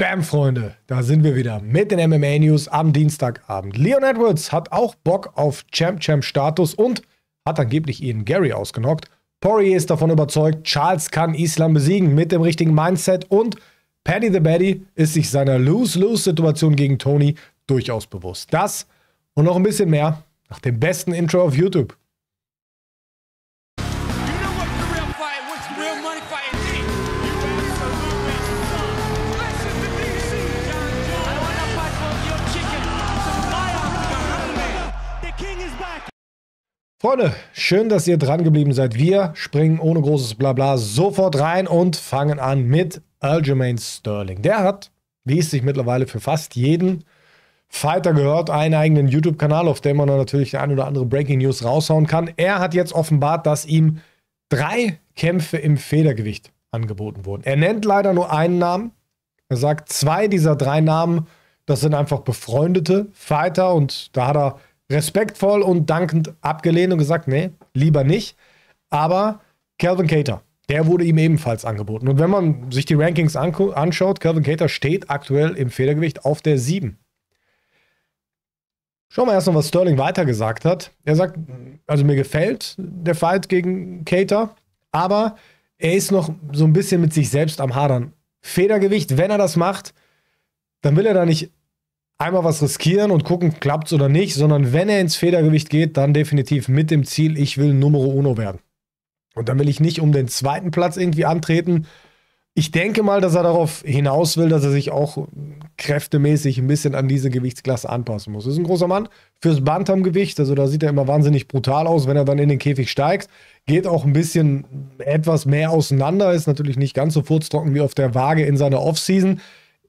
Bam, Freunde, da sind wir wieder mit den MMA News am Dienstagabend. Leon Edwards hat auch Bock auf Champ-Champ-Status und hat angeblich Ian Gary ausgenockt. Poirier ist davon überzeugt, Charles kann Islam besiegen mit dem richtigen Mindset und Paddy the Baddy ist sich seiner Lose-Lose-Situation gegen Tony durchaus bewusst. Das und noch ein bisschen mehr nach dem besten Intro auf YouTube. Freunde, schön, dass ihr dran geblieben seid. Wir springen ohne großes Blabla sofort rein und fangen an mit Aljamain Sterling. Der hat, wie es sich mittlerweile für fast jeden Fighter gehört, einen eigenen YouTube-Kanal, auf dem man natürlich der ein oder andere Breaking News raushauen kann. Er hat jetzt offenbart, dass ihm drei Kämpfe im Federgewicht angeboten wurden. Er nennt leider nur einen Namen. Er sagt, zwei dieser drei Namen, das sind einfach befreundete Fighter und da hat er respektvoll und dankend abgelehnt und gesagt, nee, lieber nicht. Aber Calvin Cater, der wurde ihm ebenfalls angeboten. Und wenn man sich die Rankings anschaut, Calvin Cater steht aktuell im Federgewicht auf der 7. Schauen wir erstmal, was Sterling weiter gesagt hat. Er sagt, also mir gefällt der Fight gegen Cater, aber er ist noch so ein bisschen mit sich selbst am Hadern. Federgewicht, wenn er das macht, dann will er da nicht einmal was riskieren und gucken, klappt es oder nicht, sondern wenn er ins Federgewicht geht, dann definitiv mit dem Ziel, ich will Numero Uno werden. Und dann will ich nicht um den zweiten Platz irgendwie antreten. Ich denke mal, dass er darauf hinaus will, dass er sich auch kräftemäßig ein bisschen an diese Gewichtsklasse anpassen muss. Das ist ein großer Mann fürs Bantamgewicht, also da sieht er immer wahnsinnig brutal aus, wenn er dann in den Käfig steigt. Geht auch ein bisschen etwas mehr auseinander, ist natürlich nicht ganz so furztrocken wie auf der Waage in seiner Offseason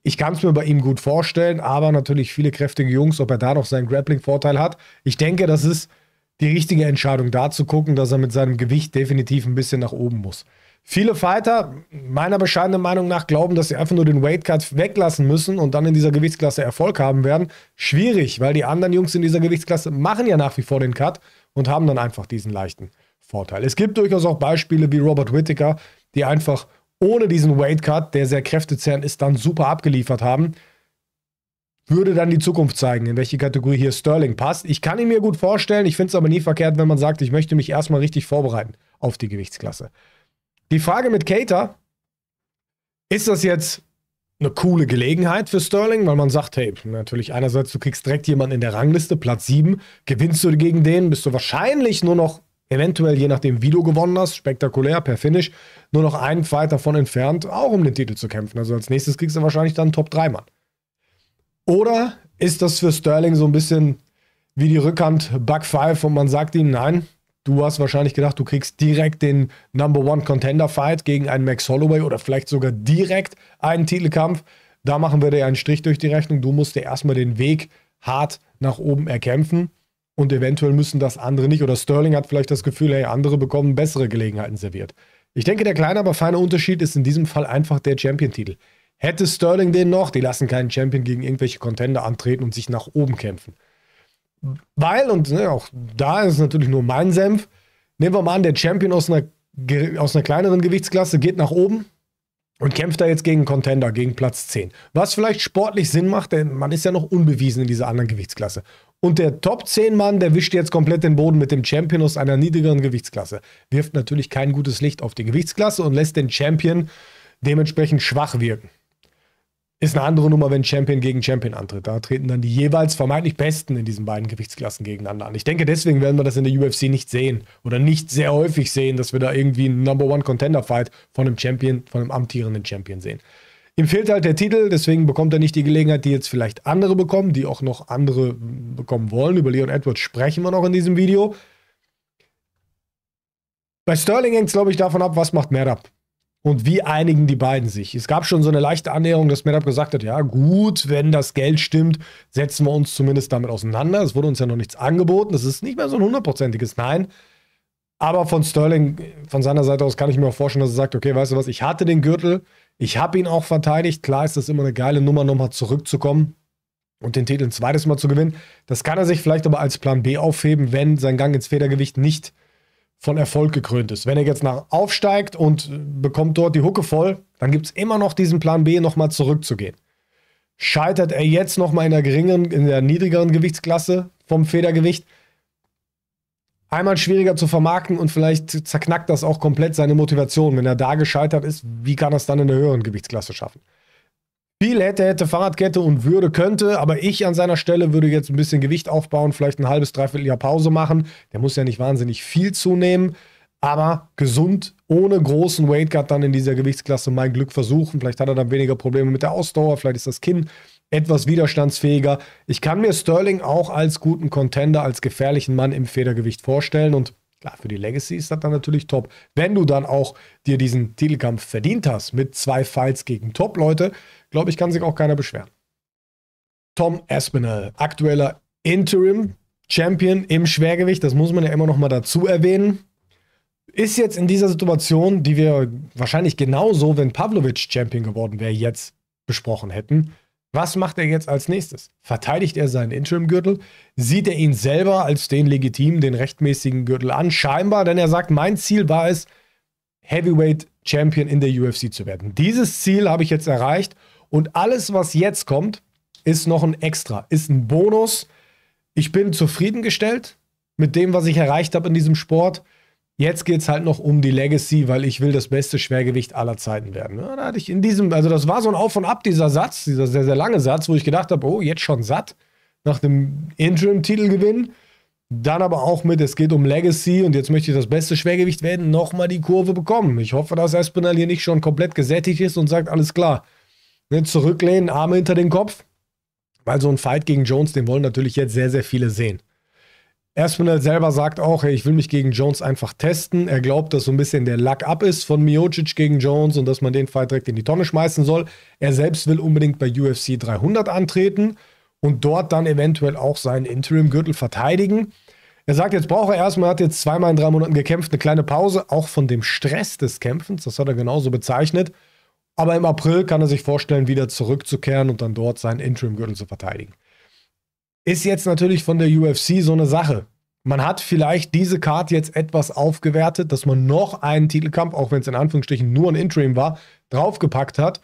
ich kann es mir bei ihm gut vorstellen, aber natürlich viele kräftige Jungs, ob er da noch seinen Grappling-Vorteil hat. Ich denke, das ist die richtige Entscheidung, da zu gucken, dass er mit seinem Gewicht definitiv ein bisschen nach oben muss. Viele Fighter, meiner bescheidenen Meinung nach, glauben, dass sie einfach nur den Weightcut weglassen müssen und dann in dieser Gewichtsklasse Erfolg haben werden. Schwierig, weil die anderen Jungs in dieser Gewichtsklasse machen ja nach wie vor den Cut und haben dann einfach diesen leichten Vorteil. Es gibt durchaus auch Beispiele wie Robert Whittaker, die einfach ohne diesen Weight Cut, der sehr kräftezerrend ist, dann super abgeliefert haben, würde dann die Zukunft zeigen, in welche Kategorie hier Sterling passt. Ich kann ihn mir gut vorstellen, ich finde es aber nie verkehrt, wenn man sagt, ich möchte mich erstmal richtig vorbereiten auf die Gewichtsklasse. Die Frage mit Cater, ist das jetzt eine coole Gelegenheit für Sterling, weil man sagt, hey, natürlich einerseits, du kriegst direkt jemanden in der Rangliste, Platz 7, gewinnst du gegen den, bist du wahrscheinlich nur noch eventuell, je nachdem, wie du gewonnen hast, spektakulär per Finish, nur noch einen Fight davon entfernt, auch um den Titel zu kämpfen. Also als nächstes kriegst du wahrscheinlich dann Top-3-Mann. Oder ist das für Sterling so ein bisschen wie die Rückhand Bug 5 und man sagt ihm, nein, du hast wahrscheinlich gedacht, du kriegst direkt den Number One Contender Fight gegen einen Max Holloway oder vielleicht sogar direkt einen Titelkampf. Da machen wir dir einen Strich durch die Rechnung. Du musst dir erstmal den Weg hart nach oben erkämpfen und eventuell müssen das andere nicht. Oder Sterling hat vielleicht das Gefühl, hey, andere bekommen bessere Gelegenheiten serviert. Ich denke, der kleine, aber feine Unterschied ist in diesem Fall einfach der Champion-Titel. Hätte Sterling den noch, die lassen keinen Champion gegen irgendwelche Contender antreten und sich nach oben kämpfen. Weil, und ne, auch da ist natürlich nur mein Senf, nehmen wir mal an, der Champion aus einer, aus einer kleineren Gewichtsklasse geht nach oben, und kämpft da jetzt gegen Contender, gegen Platz 10. Was vielleicht sportlich Sinn macht, denn man ist ja noch unbewiesen in dieser anderen Gewichtsklasse. Und der Top 10 Mann, der wischt jetzt komplett den Boden mit dem Champion aus einer niedrigeren Gewichtsklasse. Wirft natürlich kein gutes Licht auf die Gewichtsklasse und lässt den Champion dementsprechend schwach wirken. Ist eine andere Nummer, wenn Champion gegen Champion antritt. Da treten dann die jeweils vermeintlich Besten in diesen beiden Gewichtsklassen gegeneinander an. Ich denke, deswegen werden wir das in der UFC nicht sehen oder nicht sehr häufig sehen, dass wir da irgendwie einen Number One Contender Fight von einem Champion, von einem amtierenden Champion sehen. Ihm fehlt halt der Titel, deswegen bekommt er nicht die Gelegenheit, die jetzt vielleicht andere bekommen, die auch noch andere bekommen wollen. Über Leon Edwards sprechen wir noch in diesem Video. Bei Sterling hängt es, glaube ich, davon ab, was macht Merab und wie einigen die beiden sich. Es gab schon so eine leichte Annäherung, dass Merab gesagt hat, ja gut, wenn das Geld stimmt, setzen wir uns zumindest damit auseinander. Es wurde uns ja noch nichts angeboten. Das ist nicht mehr so ein hundertprozentiges Nein. Aber von Sterling, von seiner Seite aus kann ich mir auch vorstellen, dass er sagt, okay, weißt du was, ich hatte den Gürtel, ich habe ihn auch verteidigt. Klar ist das immer eine geile Nummer, nochmal zurückzukommen und den Titel ein zweites Mal zu gewinnen. Das kann er sich vielleicht aber als Plan B aufheben, wenn sein Gang ins Federgewicht nicht von Erfolg gekrönt ist. Wenn er jetzt nach aufsteigt und bekommt dort die Hucke voll, dann gibt es immer noch diesen Plan B, nochmal zurückzugehen. Scheitert er jetzt nochmal in der geringeren, in der niedrigeren Gewichtsklasse vom Federgewicht, einmal schwieriger zu vermarkten und vielleicht zerknackt das auch komplett seine Motivation. Wenn er da gescheitert ist, wie kann er es dann in der höheren Gewichtsklasse schaffen? Viel hätte, hätte Fahrradkette und würde, könnte, aber ich an seiner Stelle würde jetzt ein bisschen Gewicht aufbauen, vielleicht ein halbes, dreiviertel Jahr Pause machen. Der muss ja nicht wahnsinnig viel zunehmen, aber gesund, ohne großen Weightcut dann in dieser Gewichtsklasse mein Glück versuchen. Vielleicht hat er dann weniger Probleme mit der Ausdauer, vielleicht ist das Kinn etwas widerstandsfähiger. Ich kann mir Sterling auch als guten Contender, als gefährlichen Mann im Federgewicht vorstellen und Klar, für die Legacy ist das dann natürlich top. Wenn du dann auch dir diesen Titelkampf verdient hast mit zwei Fights gegen Top-Leute, glaube ich, kann sich auch keiner beschweren. Tom Aspinall, aktueller Interim Champion im Schwergewicht, das muss man ja immer noch mal dazu erwähnen, ist jetzt in dieser Situation, die wir wahrscheinlich genauso, wenn Pavlovic Champion geworden wäre, jetzt besprochen hätten, was macht er jetzt als nächstes? Verteidigt er seinen Interim-Gürtel? Sieht er ihn selber als den legitimen, den rechtmäßigen Gürtel an? Scheinbar, denn er sagt, mein Ziel war es, Heavyweight Champion in der UFC zu werden. Dieses Ziel habe ich jetzt erreicht und alles, was jetzt kommt, ist noch ein Extra, ist ein Bonus. Ich bin zufriedengestellt mit dem, was ich erreicht habe in diesem Sport. Jetzt geht es halt noch um die Legacy, weil ich will das beste Schwergewicht aller Zeiten werden. Ja, da hatte ich in diesem, also das war so ein Auf und Ab, dieser Satz, dieser sehr, sehr lange Satz, wo ich gedacht habe, oh, jetzt schon satt nach dem Interim-Titelgewinn. Dann aber auch mit, es geht um Legacy und jetzt möchte ich das beste Schwergewicht werden, nochmal die Kurve bekommen. Ich hoffe, dass Espinal hier nicht schon komplett gesättigt ist und sagt, alles klar. Ne, zurücklehnen, Arme hinter den Kopf. Weil so ein Fight gegen Jones, den wollen natürlich jetzt sehr, sehr viele sehen. Aspinall selber sagt auch, hey, ich will mich gegen Jones einfach testen. Er glaubt, dass so ein bisschen der Luck up ist von Miocic gegen Jones und dass man den Fall direkt in die Tonne schmeißen soll. Er selbst will unbedingt bei UFC 300 antreten und dort dann eventuell auch seinen Interim-Gürtel verteidigen. Er sagt, jetzt braucht er erstmal, hat jetzt zweimal in drei Monaten gekämpft, eine kleine Pause, auch von dem Stress des Kämpfens, das hat er genauso bezeichnet. Aber im April kann er sich vorstellen, wieder zurückzukehren und dann dort seinen Interim-Gürtel zu verteidigen. Ist jetzt natürlich von der UFC so eine Sache. Man hat vielleicht diese Karte jetzt etwas aufgewertet, dass man noch einen Titelkampf, auch wenn es in Anführungsstrichen nur ein Interim war, draufgepackt hat.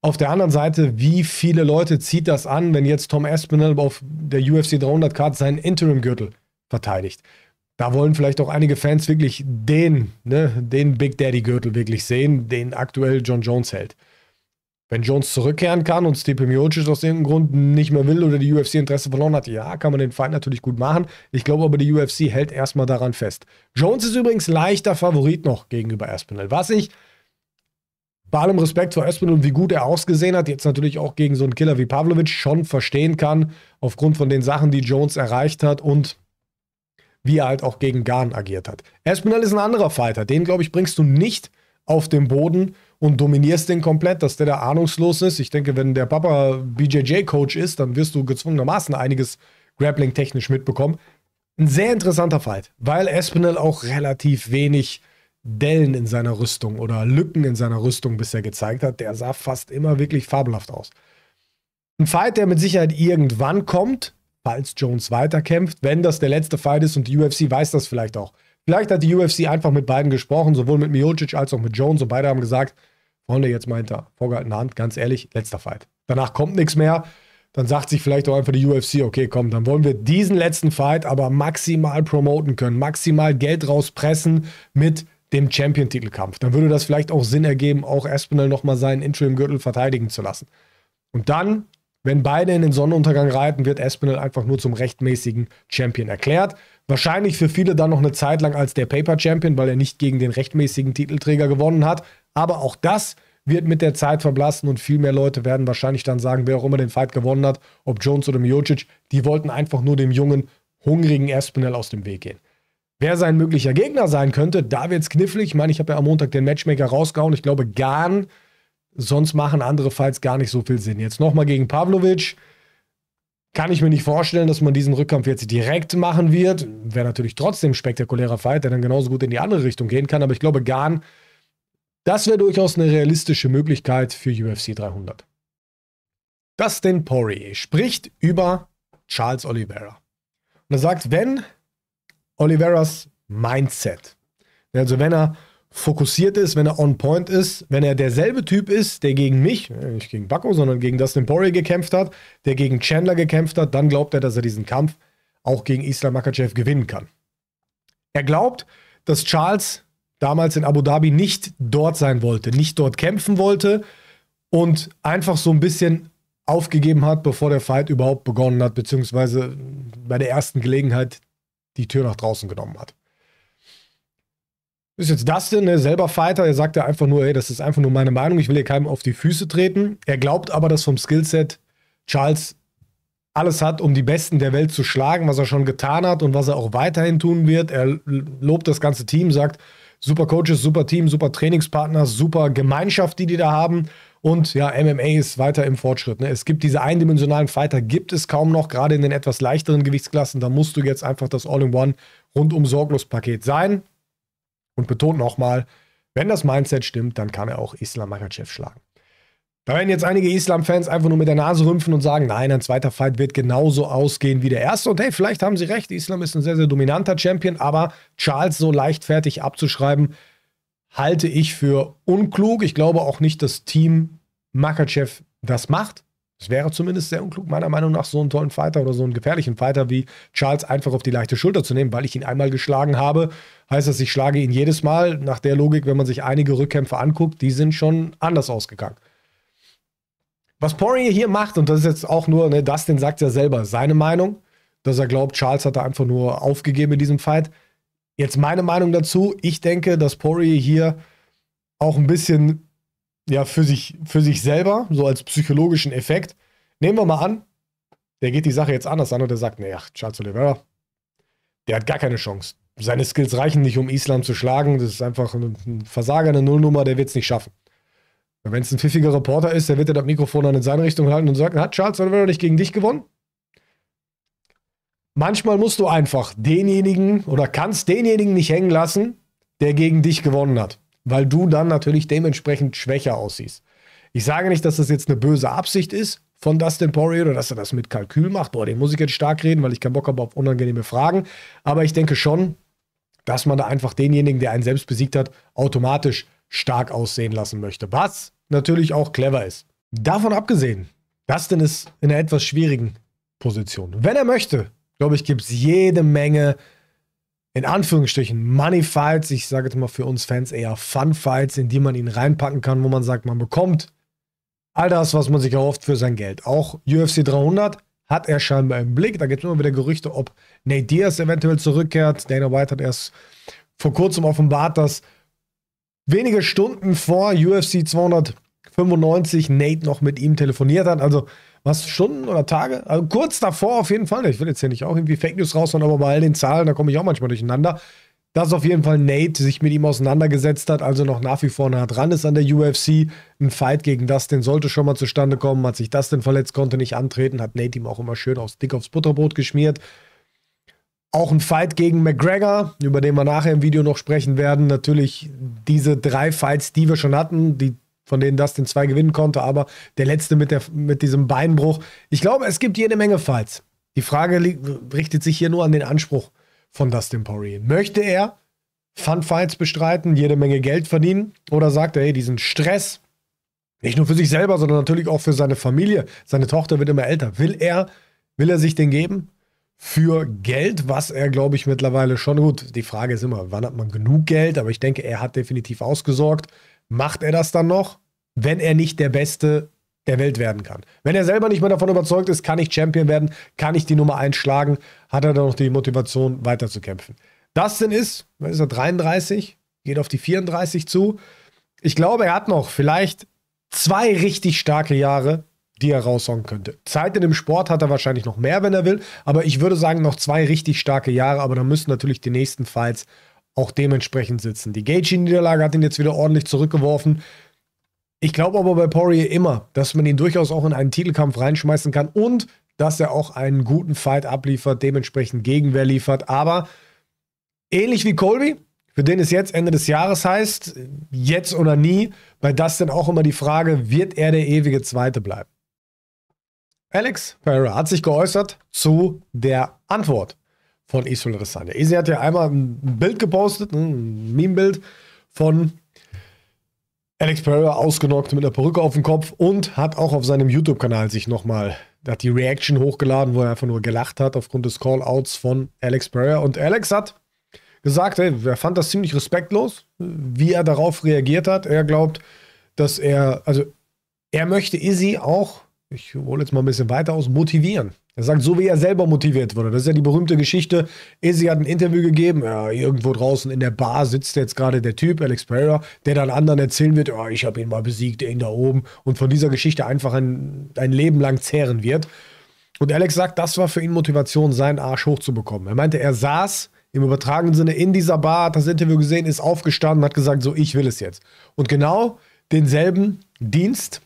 Auf der anderen Seite, wie viele Leute zieht das an, wenn jetzt Tom Espinel auf der UFC 300 Card seinen Interim-Gürtel verteidigt? Da wollen vielleicht auch einige Fans wirklich den, ne, den Big Daddy-Gürtel wirklich sehen, den aktuell John Jones hält. Wenn Jones zurückkehren kann und Stipe Miocic aus irgendeinem Grund nicht mehr will oder die UFC Interesse verloren hat, ja, kann man den Fight natürlich gut machen. Ich glaube aber, die UFC hält erstmal daran fest. Jones ist übrigens leichter Favorit noch gegenüber Aspinall. Was ich bei allem Respekt vor Aspinall und wie gut er ausgesehen hat, jetzt natürlich auch gegen so einen Killer wie Pavlovic schon verstehen kann, aufgrund von den Sachen, die Jones erreicht hat und wie er halt auch gegen Garn agiert hat. Aspinall ist ein anderer Fighter. Den, glaube ich, bringst du nicht auf den Boden und dominierst den komplett, dass der da ahnungslos ist. Ich denke, wenn der Papa BJJ-Coach ist, dann wirst du gezwungenermaßen einiges Grappling-technisch mitbekommen. Ein sehr interessanter Fight, weil Espinel auch relativ wenig Dellen in seiner Rüstung oder Lücken in seiner Rüstung bisher gezeigt hat. Der sah fast immer wirklich fabelhaft aus. Ein Fight, der mit Sicherheit irgendwann kommt, falls Jones weiterkämpft, wenn das der letzte Fight ist und die UFC weiß das vielleicht auch. Vielleicht hat die UFC einfach mit beiden gesprochen, sowohl mit Miocic als auch mit Jones und beide haben gesagt, Honda jetzt mal hinter vorgehaltener Hand, ganz ehrlich, letzter Fight. Danach kommt nichts mehr. Dann sagt sich vielleicht auch einfach die UFC, okay, komm, dann wollen wir diesen letzten Fight aber maximal promoten können, maximal Geld rauspressen mit dem Champion-Titelkampf. Dann würde das vielleicht auch Sinn ergeben, auch Espinel nochmal seinen Interim-Gürtel verteidigen zu lassen. Und dann, wenn beide in den Sonnenuntergang reiten, wird Espinel einfach nur zum rechtmäßigen Champion erklärt. Wahrscheinlich für viele dann noch eine Zeit lang als der Paper-Champion, weil er nicht gegen den rechtmäßigen Titelträger gewonnen hat. Aber auch das wird mit der Zeit verblassen und viel mehr Leute werden wahrscheinlich dann sagen, wer auch immer den Fight gewonnen hat, ob Jones oder Miocic, die wollten einfach nur dem jungen, hungrigen Espinel aus dem Weg gehen. Wer sein möglicher Gegner sein könnte, da wird es knifflig. Ich meine, ich habe ja am Montag den Matchmaker rausgehauen. Ich glaube, Garn, sonst machen andere Fights gar nicht so viel Sinn. Jetzt nochmal gegen Pavlovic. Kann ich mir nicht vorstellen, dass man diesen Rückkampf jetzt direkt machen wird. Wäre natürlich trotzdem ein spektakulärer Fight, der dann genauso gut in die andere Richtung gehen kann. Aber ich glaube, Garn das wäre durchaus eine realistische Möglichkeit für UFC 300. Dustin Poirier spricht über Charles Oliveira. Und er sagt, wenn Oliveras Mindset, also wenn er fokussiert ist, wenn er on point ist, wenn er derselbe Typ ist, der gegen mich, äh, nicht gegen Baco, sondern gegen Dustin Poirier gekämpft hat, der gegen Chandler gekämpft hat, dann glaubt er, dass er diesen Kampf auch gegen Islam Makachev gewinnen kann. Er glaubt, dass Charles damals in Abu Dhabi nicht dort sein wollte, nicht dort kämpfen wollte und einfach so ein bisschen aufgegeben hat, bevor der Fight überhaupt begonnen hat, beziehungsweise bei der ersten Gelegenheit die Tür nach draußen genommen hat. Ist jetzt das denn, ne, selber Fighter, er sagt ja einfach nur, hey, das ist einfach nur meine Meinung, ich will hier keinem auf die Füße treten. Er glaubt aber, dass vom Skillset Charles alles hat, um die Besten der Welt zu schlagen, was er schon getan hat und was er auch weiterhin tun wird. Er lobt das ganze Team, sagt, super Coaches, super Team, super Trainingspartner, super Gemeinschaft, die die da haben. Und ja, MMA ist weiter im Fortschritt. Ne? Es gibt diese eindimensionalen Fighter, gibt es kaum noch, gerade in den etwas leichteren Gewichtsklassen. Da musst du jetzt einfach das All-in-One rundum sorglos Paket sein. Und betont nochmal, wenn das Mindset stimmt, dann kann er auch Islam Makhachev schlagen. Da werden jetzt einige Islam-Fans einfach nur mit der Nase rümpfen und sagen, nein, ein zweiter Fight wird genauso ausgehen wie der erste. Und hey, vielleicht haben sie recht, Islam ist ein sehr, sehr dominanter Champion, aber Charles so leichtfertig abzuschreiben, halte ich für unklug. Ich glaube auch nicht, dass Team Makachev das macht. Es wäre zumindest sehr unklug, meiner Meinung nach, so einen tollen Fighter oder so einen gefährlichen Fighter wie Charles einfach auf die leichte Schulter zu nehmen, weil ich ihn einmal geschlagen habe. Heißt das, ich schlage ihn jedes Mal. Nach der Logik, wenn man sich einige Rückkämpfe anguckt, die sind schon anders ausgegangen. Was Poirier hier macht, und das ist jetzt auch nur, ne, Dustin sagt ja selber seine Meinung, dass er glaubt, Charles hat da einfach nur aufgegeben in diesem Fight. Jetzt meine Meinung dazu, ich denke, dass Poirier hier auch ein bisschen ja, für sich, für sich selber, so als psychologischen Effekt, nehmen wir mal an, der geht die Sache jetzt anders an und der sagt, nee, ach, Charles Oliveira, der hat gar keine Chance. Seine Skills reichen nicht, um Islam zu schlagen. Das ist einfach ein Versager, eine Nullnummer, der wird es nicht schaffen. Wenn es ein pfiffiger Reporter ist, der wird ja das Mikrofon dann in seine Richtung halten und sagen, hat Charles Oliveira nicht gegen dich gewonnen? Manchmal musst du einfach denjenigen oder kannst denjenigen nicht hängen lassen, der gegen dich gewonnen hat, weil du dann natürlich dementsprechend schwächer aussiehst. Ich sage nicht, dass das jetzt eine böse Absicht ist von Dustin Poirier oder dass er das mit Kalkül macht. Boah, den muss ich jetzt stark reden, weil ich keinen Bock habe auf unangenehme Fragen. Aber ich denke schon, dass man da einfach denjenigen, der einen selbst besiegt hat, automatisch stark aussehen lassen möchte. Was natürlich auch clever ist. Davon abgesehen, Dustin ist in einer etwas schwierigen Position. Wenn er möchte, glaube ich, gibt es jede Menge, in Anführungsstrichen, Money Fights, ich sage jetzt mal für uns Fans eher Fun Fights, in die man ihn reinpacken kann, wo man sagt, man bekommt all das, was man sich erhofft für sein Geld. Auch UFC 300 hat er scheinbar im Blick. Da gibt es immer wieder Gerüchte, ob Nate Diaz eventuell zurückkehrt. Dana White hat erst vor kurzem offenbart, dass wenige Stunden vor UFC 295 Nate noch mit ihm telefoniert hat. Also was, Stunden oder Tage? Also kurz davor auf jeden Fall. Ich will jetzt hier nicht auch irgendwie Fake News raushauen, aber bei all den Zahlen, da komme ich auch manchmal durcheinander. Dass auf jeden Fall Nate sich mit ihm auseinandergesetzt hat, also noch nach wie vor nah dran ist an der UFC. Ein Fight gegen Dustin sollte schon mal zustande kommen. Hat sich Dustin verletzt, konnte nicht antreten, hat Nate ihm auch immer schön aufs Dick aufs Butterbrot geschmiert. Auch ein Fight gegen McGregor, über den wir nachher im Video noch sprechen werden. Natürlich diese drei Fights, die wir schon hatten, die, von denen Dustin zwei gewinnen konnte, aber der letzte mit, der, mit diesem Beinbruch. Ich glaube, es gibt jede Menge Fights. Die Frage richtet sich hier nur an den Anspruch von Dustin Poirier. Möchte er Fun-Fights bestreiten, jede Menge Geld verdienen oder sagt er, hey, diesen Stress, nicht nur für sich selber, sondern natürlich auch für seine Familie, seine Tochter wird immer älter, will er, will er sich den geben? für Geld, was er, glaube ich, mittlerweile schon gut. Die Frage ist immer, wann hat man genug Geld? Aber ich denke, er hat definitiv ausgesorgt. Macht er das dann noch, wenn er nicht der Beste der Welt werden kann? Wenn er selber nicht mehr davon überzeugt ist, kann ich Champion werden, kann ich die Nummer 1 schlagen, hat er dann noch die Motivation, weiterzukämpfen. Das Dustin ist, was ist er, 33, geht auf die 34 zu. Ich glaube, er hat noch vielleicht zwei richtig starke Jahre, die er raushauen könnte. Zeit in dem Sport hat er wahrscheinlich noch mehr, wenn er will, aber ich würde sagen, noch zwei richtig starke Jahre, aber dann müssen natürlich die nächsten Fights auch dementsprechend sitzen. Die Gaethje-Niederlage hat ihn jetzt wieder ordentlich zurückgeworfen. Ich glaube aber bei Poirier immer, dass man ihn durchaus auch in einen Titelkampf reinschmeißen kann und dass er auch einen guten Fight abliefert, dementsprechend Gegenwehr liefert. Aber ähnlich wie Colby, für den es jetzt Ende des Jahres heißt, jetzt oder nie, bei das dann auch immer die Frage, wird er der ewige Zweite bleiben? Alex Pereira hat sich geäußert zu der Antwort von Isol Adesanya. Isi hat ja einmal ein Bild gepostet, ne, ein Meme-Bild von Alex Pereira ausgenockt mit einer Perücke auf dem Kopf und hat auch auf seinem YouTube-Kanal sich nochmal, hat die Reaction hochgeladen, wo er einfach nur gelacht hat aufgrund des Callouts von Alex Pereira. Und Alex hat gesagt, ey, er fand das ziemlich respektlos, wie er darauf reagiert hat. Er glaubt, dass er, also er möchte Izzy auch ich hole jetzt mal ein bisschen weiter aus, motivieren. Er sagt, so wie er selber motiviert wurde. Das ist ja die berühmte Geschichte. Esi hat ein Interview gegeben. Ja, irgendwo draußen in der Bar sitzt jetzt gerade der Typ, Alex Pereira, der dann anderen erzählen wird, oh, ich habe ihn mal besiegt, ihn da oben. Und von dieser Geschichte einfach ein, ein Leben lang zehren wird. Und Alex sagt, das war für ihn Motivation, seinen Arsch hochzubekommen. Er meinte, er saß im übertragenen Sinne in dieser Bar, hat das Interview gesehen, ist aufgestanden, hat gesagt, so, ich will es jetzt. Und genau denselben Dienst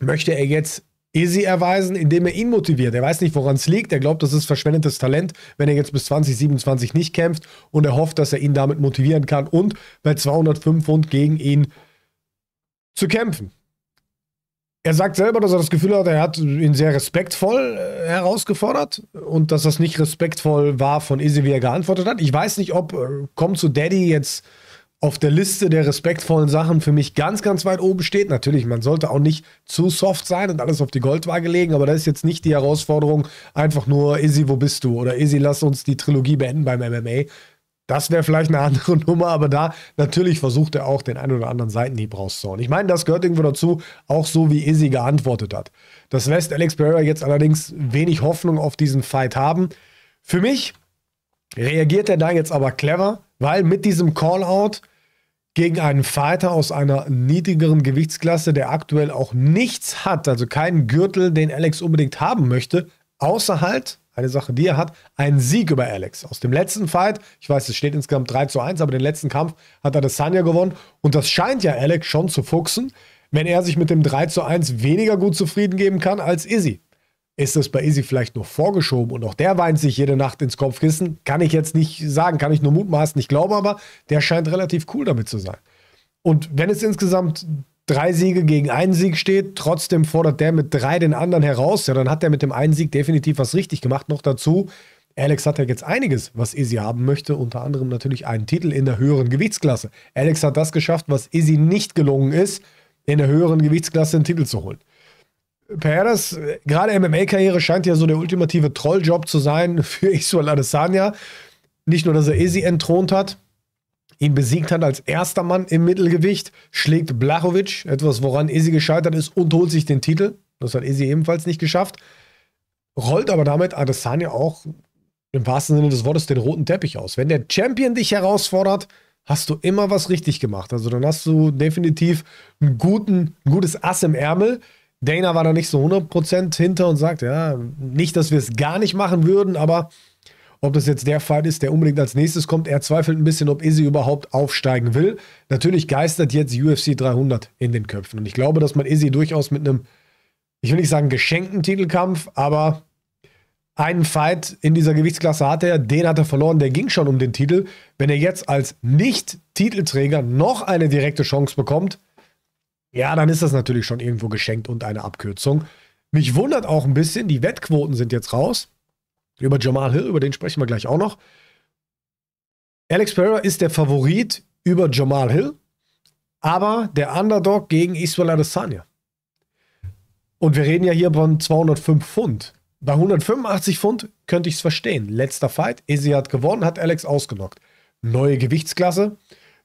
möchte er jetzt Easy erweisen, indem er ihn motiviert. Er weiß nicht, woran es liegt. Er glaubt, das ist verschwendetes Talent, wenn er jetzt bis 2027 nicht kämpft. Und er hofft, dass er ihn damit motivieren kann und bei 205 Pfund gegen ihn zu kämpfen. Er sagt selber, dass er das Gefühl hat, er hat ihn sehr respektvoll äh, herausgefordert und dass das nicht respektvoll war von Izzy, wie er geantwortet hat. Ich weiß nicht, ob äh, Komm zu Daddy jetzt auf der Liste der respektvollen Sachen für mich ganz, ganz weit oben steht. Natürlich, man sollte auch nicht zu soft sein und alles auf die Goldwaage legen, aber das ist jetzt nicht die Herausforderung, einfach nur Izzy, wo bist du? Oder Izzy, lass uns die Trilogie beenden beim MMA. Das wäre vielleicht eine andere Nummer, aber da natürlich versucht er auch den einen oder anderen Seitenhieb rauszuhauen. Ich meine, das gehört irgendwo dazu, auch so wie Izzy geantwortet hat. Das lässt Alex Pereira jetzt allerdings wenig Hoffnung auf diesen Fight haben. Für mich reagiert er da jetzt aber clever, weil mit diesem Callout gegen einen Fighter aus einer niedrigeren Gewichtsklasse, der aktuell auch nichts hat, also keinen Gürtel, den Alex unbedingt haben möchte, außer halt, eine Sache, die er hat, einen Sieg über Alex. Aus dem letzten Fight, ich weiß, es steht insgesamt 3 zu 1, aber den letzten Kampf hat er das Sanja gewonnen und das scheint ja Alex schon zu fuchsen, wenn er sich mit dem 3 zu 1 weniger gut zufrieden geben kann als Izzy. Ist das bei Izzy vielleicht noch vorgeschoben und auch der weint sich jede Nacht ins Kopfkissen? Kann ich jetzt nicht sagen, kann ich nur mutmaßen. Ich glaube aber, der scheint relativ cool damit zu sein. Und wenn es insgesamt drei Siege gegen einen Sieg steht, trotzdem fordert der mit drei den anderen heraus, ja, dann hat der mit dem einen Sieg definitiv was richtig gemacht. Noch dazu, Alex hat ja jetzt einiges, was Izzy haben möchte, unter anderem natürlich einen Titel in der höheren Gewichtsklasse. Alex hat das geschafft, was Izzy nicht gelungen ist, in der höheren Gewichtsklasse einen Titel zu holen. Pereira's gerade MMA-Karriere scheint ja so der ultimative Trolljob zu sein für Israel Adesanya. Nicht nur, dass er Izzy entthront hat, ihn besiegt hat als erster Mann im Mittelgewicht, schlägt Blachowicz, etwas woran Izzy gescheitert ist, und holt sich den Titel. Das hat Izzy ebenfalls nicht geschafft. Rollt aber damit Adesanya auch im wahrsten Sinne des Wortes den roten Teppich aus. Wenn der Champion dich herausfordert, hast du immer was richtig gemacht. Also dann hast du definitiv einen guten, ein gutes Ass im Ärmel. Dana war da nicht so 100% hinter und sagt, ja, nicht, dass wir es gar nicht machen würden, aber ob das jetzt der Fight ist, der unbedingt als nächstes kommt, er zweifelt ein bisschen, ob Izzy überhaupt aufsteigen will. Natürlich geistert jetzt UFC 300 in den Köpfen und ich glaube, dass man Izzy durchaus mit einem, ich will nicht sagen geschenkten Titelkampf, aber einen Fight in dieser Gewichtsklasse hatte er, den hat er verloren, der ging schon um den Titel. Wenn er jetzt als Nicht-Titelträger noch eine direkte Chance bekommt, ja, dann ist das natürlich schon irgendwo geschenkt und eine Abkürzung. Mich wundert auch ein bisschen, die Wettquoten sind jetzt raus. Über Jamal Hill, über den sprechen wir gleich auch noch. Alex Pereira ist der Favorit über Jamal Hill, aber der Underdog gegen Israel Adesanya. Und wir reden ja hier von 205 Pfund. Bei 185 Pfund könnte ich es verstehen. Letzter Fight, Izzy hat gewonnen, hat Alex ausgenockt. Neue Gewichtsklasse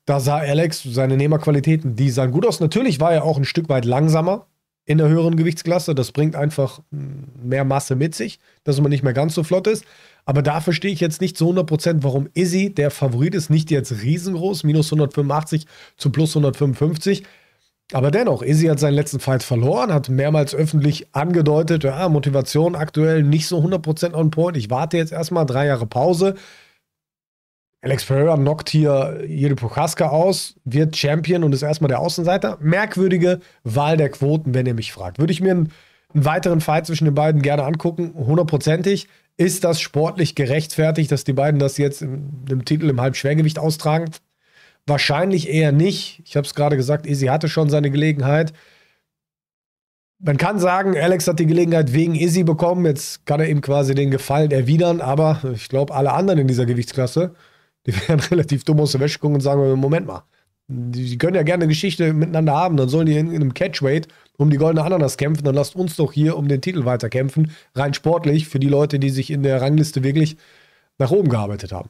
da sah Alex seine Nehmerqualitäten, die sahen gut aus. Natürlich war er auch ein Stück weit langsamer in der höheren Gewichtsklasse. Das bringt einfach hm, mehr Masse mit sich, dass man nicht mehr ganz so flott ist. Aber da verstehe ich jetzt nicht zu 100%, warum Izzy, der Favorit ist, nicht jetzt riesengroß, minus 185 zu plus 155. Aber dennoch, Izzy hat seinen letzten Fight verloren, hat mehrmals öffentlich angedeutet, ja, Motivation aktuell nicht so 100% on point. Ich warte jetzt erstmal drei Jahre Pause. Alex Ferreira knockt hier Jiri Prochaska aus, wird Champion und ist erstmal der Außenseiter. Merkwürdige Wahl der Quoten, wenn ihr mich fragt. Würde ich mir einen, einen weiteren Fight zwischen den beiden gerne angucken, hundertprozentig. Ist das sportlich gerechtfertigt, dass die beiden das jetzt im, im Titel im Halbschwergewicht austragen? Wahrscheinlich eher nicht. Ich habe es gerade gesagt, Izzy hatte schon seine Gelegenheit. Man kann sagen, Alex hat die Gelegenheit wegen Izzy bekommen. Jetzt kann er ihm quasi den Gefallen erwidern, aber ich glaube, alle anderen in dieser Gewichtsklasse die wären relativ dumm aus der Wäsche gucken und sagen, Moment mal, die können ja gerne eine Geschichte miteinander haben, dann sollen die in, in einem Catchweight um die goldene Ananas kämpfen, dann lasst uns doch hier um den Titel weiter kämpfen, rein sportlich für die Leute, die sich in der Rangliste wirklich nach oben gearbeitet haben.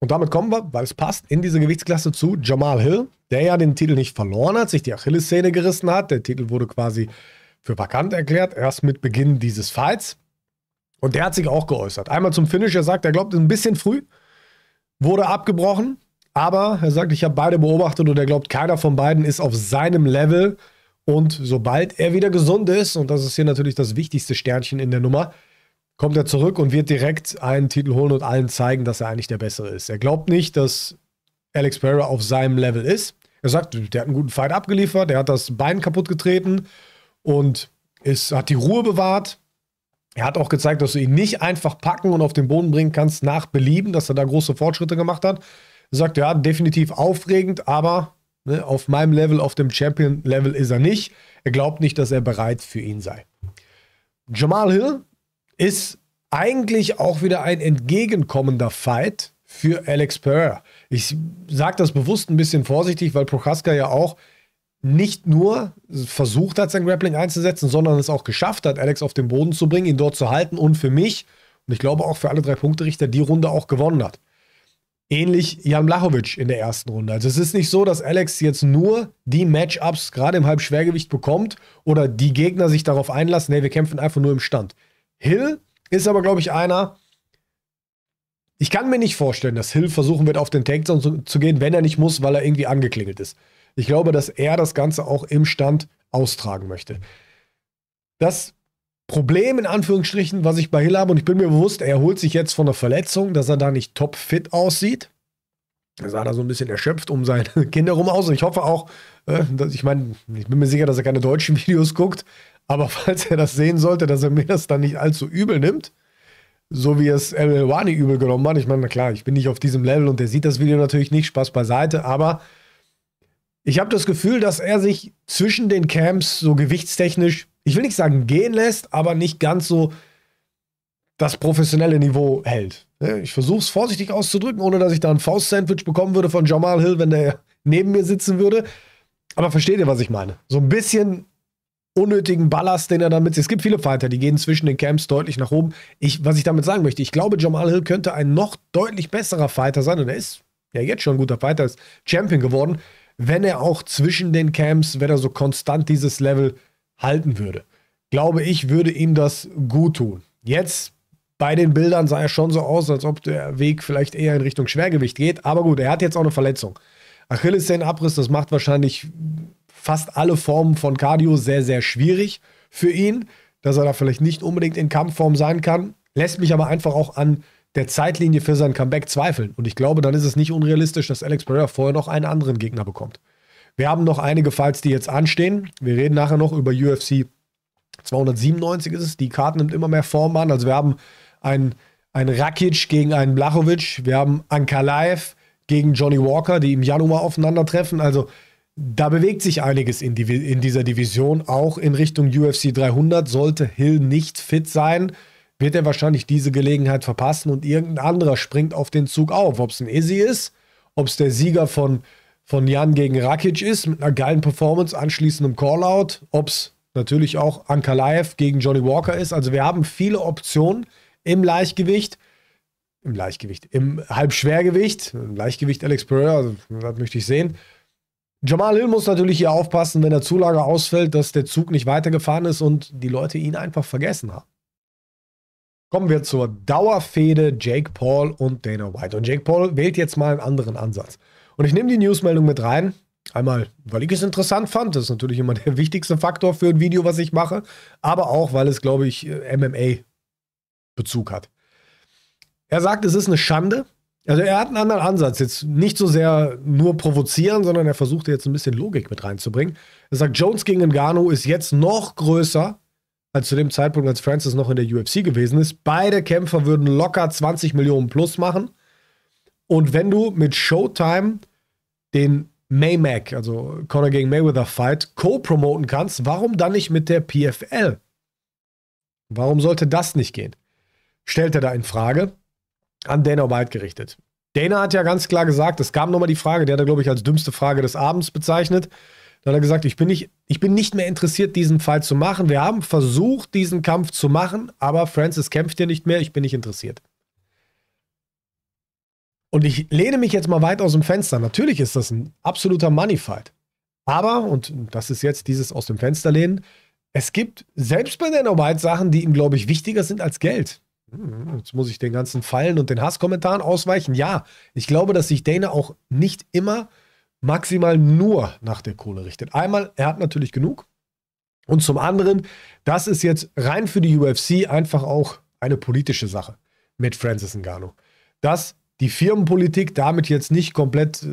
Und damit kommen wir, weil es passt, in diese Gewichtsklasse zu Jamal Hill, der ja den Titel nicht verloren hat, sich die Achillessehne gerissen hat. Der Titel wurde quasi für vakant erklärt, erst mit Beginn dieses Fights. Und der hat sich auch geäußert. Einmal zum Finish, er sagt, er glaubt, es ist ein bisschen früh, wurde abgebrochen. Aber er sagt, ich habe beide beobachtet und er glaubt, keiner von beiden ist auf seinem Level. Und sobald er wieder gesund ist, und das ist hier natürlich das wichtigste Sternchen in der Nummer, kommt er zurück und wird direkt einen Titel holen und allen zeigen, dass er eigentlich der Bessere ist. Er glaubt nicht, dass Alex Pereira auf seinem Level ist. Er sagt, der hat einen guten Fight abgeliefert, der hat das Bein kaputt getreten und ist, hat die Ruhe bewahrt. Er hat auch gezeigt, dass du ihn nicht einfach packen und auf den Boden bringen kannst nach Belieben, dass er da große Fortschritte gemacht hat. Er sagt, ja, definitiv aufregend, aber ne, auf meinem Level, auf dem Champion-Level ist er nicht. Er glaubt nicht, dass er bereit für ihn sei. Jamal Hill ist eigentlich auch wieder ein entgegenkommender Fight für Alex Pereira. Ich sage das bewusst ein bisschen vorsichtig, weil Prochaska ja auch nicht nur versucht hat, sein Grappling einzusetzen, sondern es auch geschafft hat, Alex auf den Boden zu bringen, ihn dort zu halten und für mich und ich glaube auch für alle drei Punkterichter die Runde auch gewonnen hat. Ähnlich Jan Blachowicz in der ersten Runde. Also es ist nicht so, dass Alex jetzt nur die Matchups gerade im Halbschwergewicht bekommt oder die Gegner sich darauf einlassen, nee, wir kämpfen einfach nur im Stand. Hill ist aber, glaube ich, einer, ich kann mir nicht vorstellen, dass Hill versuchen wird, auf den Takedown zu, zu gehen, wenn er nicht muss, weil er irgendwie angeklingelt ist. Ich glaube, dass er das Ganze auch im Stand austragen möchte. Das Problem in Anführungsstrichen, was ich bei Hill habe, und ich bin mir bewusst, er holt sich jetzt von der Verletzung, dass er da nicht topfit aussieht. Er sah da so ein bisschen erschöpft um seine Kinder rum aus. Und ich hoffe auch, äh, dass, ich meine, ich bin mir sicher, dass er keine deutschen Videos guckt, aber falls er das sehen sollte, dass er mir das dann nicht allzu übel nimmt, so wie es El Wani übel genommen hat. Ich meine, na klar, ich bin nicht auf diesem Level und der sieht das Video natürlich nicht, Spaß beiseite, aber ich habe das Gefühl, dass er sich zwischen den Camps so gewichtstechnisch, ich will nicht sagen gehen lässt, aber nicht ganz so das professionelle Niveau hält. Ich versuche es vorsichtig auszudrücken, ohne dass ich da ein Faust-Sandwich bekommen würde von Jamal Hill, wenn der neben mir sitzen würde. Aber versteht ihr, was ich meine? So ein bisschen unnötigen Ballast, den er damit. Es gibt viele Fighter, die gehen zwischen den Camps deutlich nach oben. Ich, was ich damit sagen möchte, ich glaube, Jamal Hill könnte ein noch deutlich besserer Fighter sein und er ist ja jetzt schon ein guter Fighter, ist Champion geworden wenn er auch zwischen den Camps, wenn er so konstant dieses Level halten würde. Glaube ich, würde ihm das gut tun. Jetzt bei den Bildern sah er schon so aus, als ob der Weg vielleicht eher in Richtung Schwergewicht geht. Aber gut, er hat jetzt auch eine Verletzung. Achillessenenabriss, das macht wahrscheinlich fast alle Formen von Cardio sehr, sehr schwierig für ihn, dass er da vielleicht nicht unbedingt in Kampfform sein kann. Lässt mich aber einfach auch an der Zeitlinie für sein Comeback zweifeln. Und ich glaube, dann ist es nicht unrealistisch, dass Alex Pereira vorher noch einen anderen Gegner bekommt. Wir haben noch einige Fights, die jetzt anstehen. Wir reden nachher noch über UFC 297 ist es. Die Karte nimmt immer mehr Form an. Also wir haben einen, einen Rakic gegen einen Blachowicz. Wir haben Ankalaev gegen Johnny Walker, die im Januar aufeinandertreffen. Also da bewegt sich einiges in, die, in dieser Division, auch in Richtung UFC 300. Sollte Hill nicht fit sein, wird er wahrscheinlich diese Gelegenheit verpassen und irgendein anderer springt auf den Zug auf. Ob es ein Izzy ist, ob es der Sieger von, von Jan gegen Rakic ist, mit einer geilen Performance, anschließendem Callout, ob es natürlich auch Ankalaev gegen Johnny Walker ist. Also wir haben viele Optionen im Leichtgewicht. Im Leichtgewicht, im Halbschwergewicht, im Leichtgewicht Alex Pereira, also, das möchte ich sehen. Jamal Hill muss natürlich hier aufpassen, wenn der Zulage ausfällt, dass der Zug nicht weitergefahren ist und die Leute ihn einfach vergessen haben. Kommen wir zur Dauerfehde Jake Paul und Dana White. Und Jake Paul wählt jetzt mal einen anderen Ansatz. Und ich nehme die Newsmeldung mit rein. Einmal, weil ich es interessant fand, das ist natürlich immer der wichtigste Faktor für ein Video, was ich mache, aber auch, weil es, glaube ich, äh, MMA-Bezug hat. Er sagt, es ist eine Schande. Also er hat einen anderen Ansatz, jetzt nicht so sehr nur provozieren, sondern er versucht jetzt ein bisschen Logik mit reinzubringen. Er sagt, Jones gegen Ngannou ist jetzt noch größer als zu dem Zeitpunkt, als Francis noch in der UFC gewesen ist. Beide Kämpfer würden locker 20 Millionen plus machen. Und wenn du mit Showtime den Maymac, also Conor gegen Mayweather Fight, co-promoten kannst, warum dann nicht mit der PFL? Warum sollte das nicht gehen? Stellt er da in Frage an Dana White gerichtet. Dana hat ja ganz klar gesagt, es kam nochmal die Frage, der hat er, glaube ich, als dümmste Frage des Abends bezeichnet. Dann hat er gesagt, ich bin, nicht, ich bin nicht mehr interessiert, diesen Fall zu machen. Wir haben versucht, diesen Kampf zu machen, aber Francis kämpft hier nicht mehr, ich bin nicht interessiert. Und ich lehne mich jetzt mal weit aus dem Fenster. Natürlich ist das ein absoluter Moneyfight. Aber, und das ist jetzt dieses aus dem Fenster lehnen, es gibt selbst bei Dana White Sachen, die ihm, glaube ich, wichtiger sind als Geld. Hm, jetzt muss ich den ganzen Fallen und den Hasskommentaren ausweichen. Ja, ich glaube, dass sich Dana auch nicht immer maximal nur nach der Kohle richtet. Einmal, er hat natürlich genug. Und zum anderen, das ist jetzt rein für die UFC einfach auch eine politische Sache mit Francis Ngannou. Dass die Firmenpolitik damit jetzt nicht komplett äh,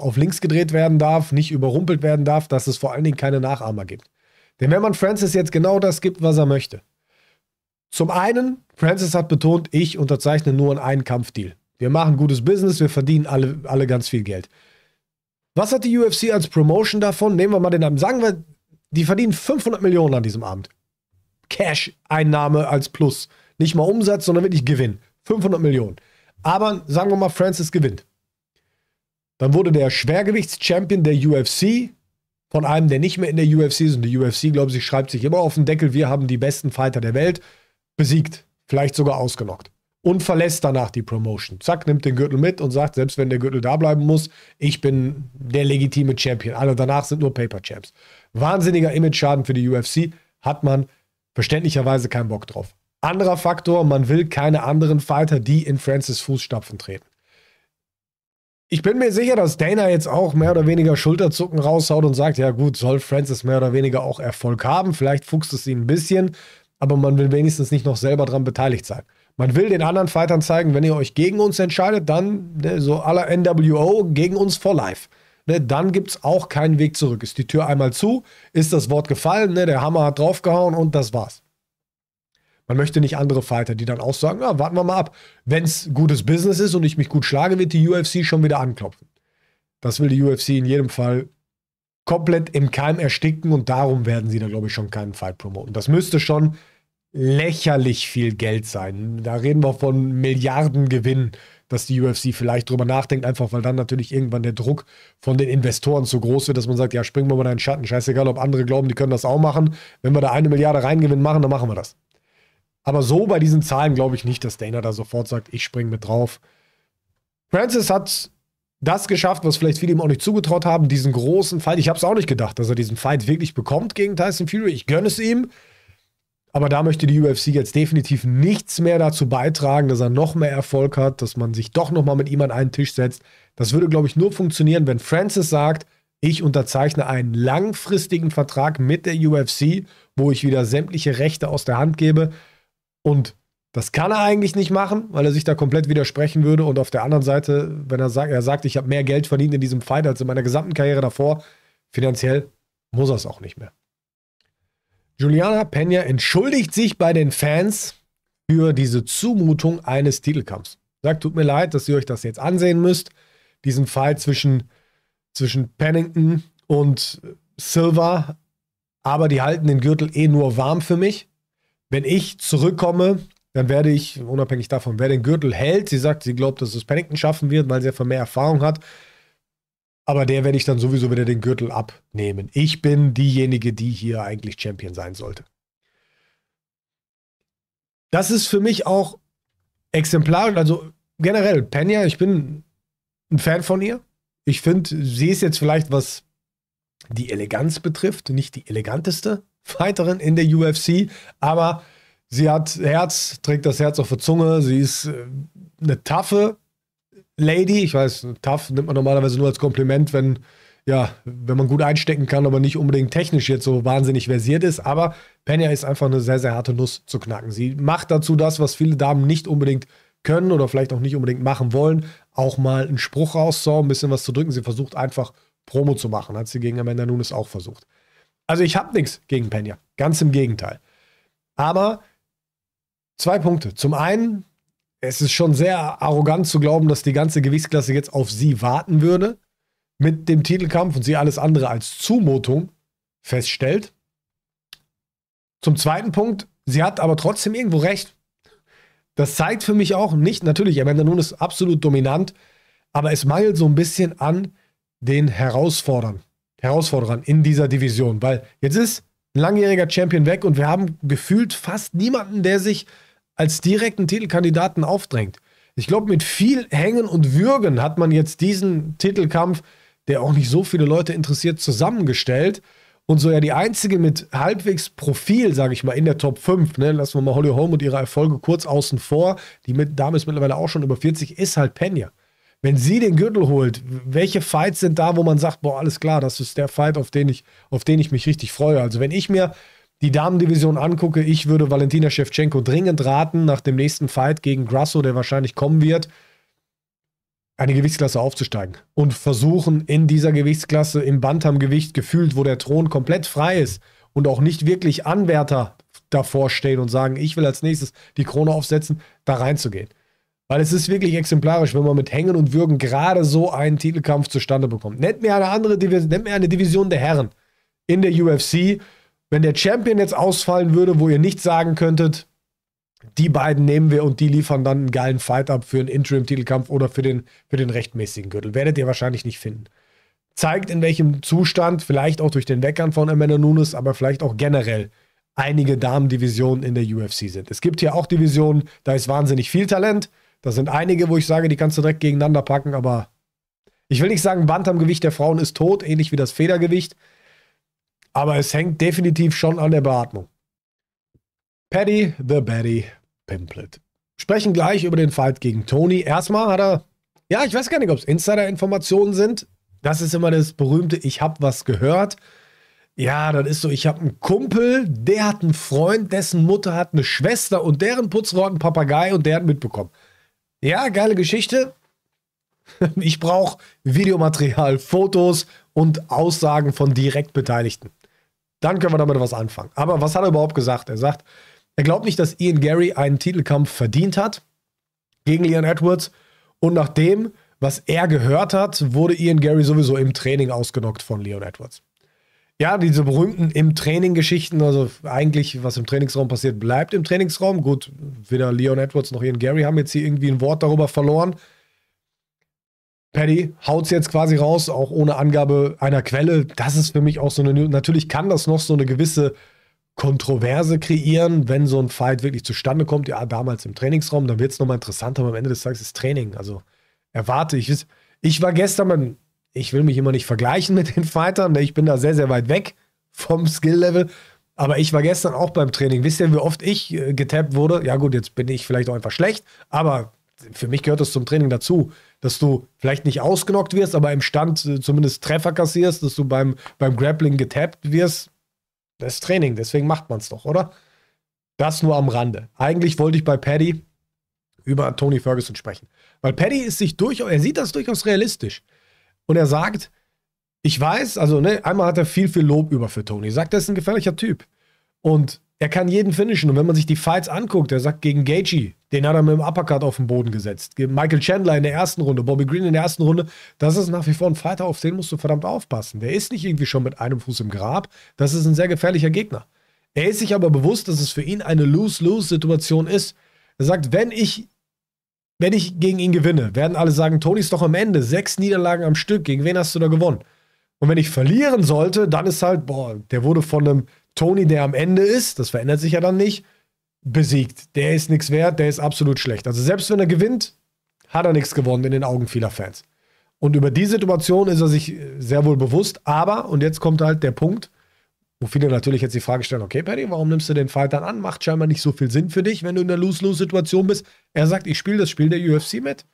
auf links gedreht werden darf, nicht überrumpelt werden darf, dass es vor allen Dingen keine Nachahmer gibt. Denn wenn man Francis jetzt genau das gibt, was er möchte. Zum einen, Francis hat betont, ich unterzeichne nur einen Kampfdeal. Wir machen gutes Business, wir verdienen alle, alle ganz viel Geld. Was hat die UFC als Promotion davon? Nehmen wir mal den Abend. Sagen wir, die verdienen 500 Millionen an diesem Abend. Cash-Einnahme als Plus. Nicht mal Umsatz, sondern wirklich Gewinn. 500 Millionen. Aber sagen wir mal, Francis gewinnt. Dann wurde der Schwergewichtschampion der UFC von einem, der nicht mehr in der UFC ist, und die UFC, glaube ich, schreibt sich immer auf den Deckel, wir haben die besten Fighter der Welt, besiegt. Vielleicht sogar ausgenockt und verlässt danach die Promotion. Zack, nimmt den Gürtel mit und sagt, selbst wenn der Gürtel da bleiben muss, ich bin der legitime Champion. Alle danach sind nur Paper-Champs. Wahnsinniger Image-Schaden für die UFC, hat man verständlicherweise keinen Bock drauf. Anderer Faktor, man will keine anderen Fighter, die in Francis Fußstapfen treten. Ich bin mir sicher, dass Dana jetzt auch mehr oder weniger Schulterzucken raushaut und sagt, ja gut, soll Francis mehr oder weniger auch Erfolg haben, vielleicht fuchst es ihn ein bisschen, aber man will wenigstens nicht noch selber daran beteiligt sein. Man will den anderen Fightern zeigen, wenn ihr euch gegen uns entscheidet, dann ne, so aller NWO gegen uns for life. Ne, dann gibt es auch keinen Weg zurück. Ist die Tür einmal zu, ist das Wort gefallen, ne, der Hammer hat draufgehauen und das war's. Man möchte nicht andere Fighter, die dann auch sagen, ja, ah, warten wir mal ab. Wenn es gutes Business ist und ich mich gut schlage, wird die UFC schon wieder anklopfen. Das will die UFC in jedem Fall komplett im Keim ersticken und darum werden sie da, glaube ich, schon keinen Fight promoten. Das müsste schon lächerlich viel Geld sein. Da reden wir von Milliardengewinn, dass die UFC vielleicht drüber nachdenkt, einfach weil dann natürlich irgendwann der Druck von den Investoren zu groß wird, dass man sagt, ja, springen wir mal in einen Schatten. Scheißegal, ob andere glauben, die können das auch machen. Wenn wir da eine Milliarde Reingewinn machen, dann machen wir das. Aber so bei diesen Zahlen glaube ich nicht, dass Dana da sofort sagt, ich springe mit drauf. Francis hat das geschafft, was vielleicht viele ihm auch nicht zugetraut haben, diesen großen Fight. Ich habe es auch nicht gedacht, dass er diesen Fight wirklich bekommt gegen Tyson Fury. Ich gönne es ihm. Aber da möchte die UFC jetzt definitiv nichts mehr dazu beitragen, dass er noch mehr Erfolg hat, dass man sich doch nochmal mit ihm an einen Tisch setzt. Das würde, glaube ich, nur funktionieren, wenn Francis sagt, ich unterzeichne einen langfristigen Vertrag mit der UFC, wo ich wieder sämtliche Rechte aus der Hand gebe. Und das kann er eigentlich nicht machen, weil er sich da komplett widersprechen würde. Und auf der anderen Seite, wenn er sagt, er sagt, ich habe mehr Geld verdient in diesem Fight als in meiner gesamten Karriere davor, finanziell muss er es auch nicht mehr. Juliana Pena entschuldigt sich bei den Fans für diese Zumutung eines Titelkampfs. Sagt, tut mir leid, dass ihr euch das jetzt ansehen müsst. Diesen Fall zwischen, zwischen Pennington und Silver. Aber die halten den Gürtel eh nur warm für mich. Wenn ich zurückkomme, dann werde ich, unabhängig davon, wer den Gürtel hält, sie sagt, sie glaubt, dass es Pennington schaffen wird, weil sie einfach mehr Erfahrung hat, aber der werde ich dann sowieso wieder den Gürtel abnehmen. Ich bin diejenige, die hier eigentlich Champion sein sollte. Das ist für mich auch exemplarisch. Also generell, Penya, ich bin ein Fan von ihr. Ich finde, sie ist jetzt vielleicht, was die Eleganz betrifft, nicht die eleganteste Fighterin in der UFC, aber sie hat Herz, trägt das Herz auf der Zunge. Sie ist äh, eine taffe, Lady, ich weiß, tough nimmt man normalerweise nur als Kompliment, wenn, ja, wenn man gut einstecken kann, aber nicht unbedingt technisch jetzt so wahnsinnig versiert ist. Aber Penya ist einfach eine sehr, sehr harte Nuss zu knacken. Sie macht dazu das, was viele Damen nicht unbedingt können oder vielleicht auch nicht unbedingt machen wollen, auch mal einen Spruch rauszuhauen, ein bisschen was zu drücken. Sie versucht einfach Promo zu machen. Hat sie gegen Amanda Nunes auch versucht. Also ich habe nichts gegen Penya. Ganz im Gegenteil. Aber zwei Punkte. Zum einen es ist schon sehr arrogant zu glauben, dass die ganze Gewichtsklasse jetzt auf sie warten würde mit dem Titelkampf und sie alles andere als Zumutung feststellt. Zum zweiten Punkt, sie hat aber trotzdem irgendwo recht. Das zeigt für mich auch nicht, natürlich, Amanda Nunes ist absolut dominant, aber es mangelt so ein bisschen an den Herausforderern, Herausforderern in dieser Division, weil jetzt ist ein langjähriger Champion weg und wir haben gefühlt fast niemanden, der sich als direkten Titelkandidaten aufdrängt. Ich glaube, mit viel Hängen und Würgen hat man jetzt diesen Titelkampf, der auch nicht so viele Leute interessiert, zusammengestellt. Und so ja die einzige mit halbwegs Profil, sage ich mal, in der Top 5, ne? lassen wir mal Holly Holm und ihre Erfolge kurz außen vor, die mit, Dame ist mittlerweile auch schon über 40, ist halt Penya. Wenn sie den Gürtel holt, welche Fights sind da, wo man sagt, boah, alles klar, das ist der Fight, auf den ich, auf den ich mich richtig freue. Also wenn ich mir die Damendivision angucke, ich würde Valentina Shevchenko dringend raten, nach dem nächsten Fight gegen Grasso, der wahrscheinlich kommen wird, eine Gewichtsklasse aufzusteigen und versuchen, in dieser Gewichtsklasse im Bantamgewicht gefühlt, wo der Thron komplett frei ist und auch nicht wirklich Anwärter davor stehen und sagen, ich will als nächstes die Krone aufsetzen, da reinzugehen. Weil es ist wirklich exemplarisch, wenn man mit Hängen und Würgen gerade so einen Titelkampf zustande bekommt. Nennt mir eine andere Division, nennt mir eine Division der Herren in der UFC, wenn der Champion jetzt ausfallen würde, wo ihr nicht sagen könntet, die beiden nehmen wir und die liefern dann einen geilen Fight ab für einen Interim-Titelkampf oder für den, für den rechtmäßigen Gürtel. Werdet ihr wahrscheinlich nicht finden. Zeigt, in welchem Zustand, vielleicht auch durch den Weckern von Amanda Nunes, aber vielleicht auch generell einige Damen-Divisionen in der UFC sind. Es gibt hier auch Divisionen, da ist wahnsinnig viel Talent. Da sind einige, wo ich sage, die kannst du direkt gegeneinander packen, aber ich will nicht sagen, Bantamgewicht der Frauen ist tot, ähnlich wie das Federgewicht. Aber es hängt definitiv schon an der Beatmung. Paddy the Betty Pimplet. Sprechen gleich über den Fight gegen Tony. Erstmal hat er, ja, ich weiß gar nicht, ob es Insider-Informationen sind. Das ist immer das berühmte, ich habe was gehört. Ja, dann ist so, ich habe einen Kumpel, der hat einen Freund, dessen Mutter hat eine Schwester und deren Putzrohr einen Papagei und der hat mitbekommen. Ja, geile Geschichte. Ich brauche Videomaterial, Fotos und Aussagen von direkt Beteiligten. Dann können wir damit was anfangen. Aber was hat er überhaupt gesagt? Er sagt, er glaubt nicht, dass Ian Gary einen Titelkampf verdient hat gegen Leon Edwards. Und nach dem, was er gehört hat, wurde Ian Gary sowieso im Training ausgenockt von Leon Edwards. Ja, diese berühmten im Training-Geschichten, also eigentlich, was im Trainingsraum passiert, bleibt im Trainingsraum. Gut, weder Leon Edwards noch Ian Gary haben jetzt hier irgendwie ein Wort darüber verloren. Paddy haut es jetzt quasi raus, auch ohne Angabe einer Quelle. Das ist für mich auch so eine. Natürlich kann das noch so eine gewisse Kontroverse kreieren, wenn so ein Fight wirklich zustande kommt. Ja, damals im Trainingsraum, dann wird es nochmal interessanter. Aber am Ende des Tages ist Training. Also erwarte ich. Ich war gestern, ich will mich immer nicht vergleichen mit den Fightern. Ne, ich bin da sehr, sehr weit weg vom Skill-Level. Aber ich war gestern auch beim Training. Wisst ihr, wie oft ich äh, getappt wurde? Ja, gut, jetzt bin ich vielleicht auch einfach schlecht. Aber für mich gehört das zum Training dazu dass du vielleicht nicht ausgenockt wirst, aber im Stand äh, zumindest Treffer kassierst, dass du beim, beim Grappling getappt wirst. Das ist Training, deswegen macht man es doch, oder? Das nur am Rande. Eigentlich wollte ich bei Paddy über Tony Ferguson sprechen. Weil Paddy ist sich durchaus, er sieht das durchaus realistisch. Und er sagt, ich weiß, also ne, einmal hat er viel, viel Lob über für Tony. Er Sagt, er ist ein gefährlicher Typ. Und er kann jeden finishen. Und wenn man sich die Fights anguckt, er sagt gegen Gaethje, den hat er mit dem Uppercut auf den Boden gesetzt. Michael Chandler in der ersten Runde, Bobby Green in der ersten Runde. Das ist nach wie vor ein Fighter, auf den musst du verdammt aufpassen. Der ist nicht irgendwie schon mit einem Fuß im Grab. Das ist ein sehr gefährlicher Gegner. Er ist sich aber bewusst, dass es für ihn eine Lose-Lose-Situation ist. Er sagt, wenn ich, wenn ich gegen ihn gewinne, werden alle sagen, Tony ist doch am Ende. Sechs Niederlagen am Stück. Gegen wen hast du da gewonnen? Und wenn ich verlieren sollte, dann ist halt, boah, der wurde von einem Tony, der am Ende ist, das verändert sich ja dann nicht, besiegt. Der ist nichts wert, der ist absolut schlecht. Also selbst wenn er gewinnt, hat er nichts gewonnen in den Augen vieler Fans. Und über die Situation ist er sich äh, sehr wohl bewusst. Aber, und jetzt kommt halt der Punkt, wo viele natürlich jetzt die Frage stellen, okay, Paddy, warum nimmst du den Fight dann an? Macht scheinbar nicht so viel Sinn für dich, wenn du in der Lose-Lose-Situation bist. Er sagt, ich spiele das Spiel der UFC mit.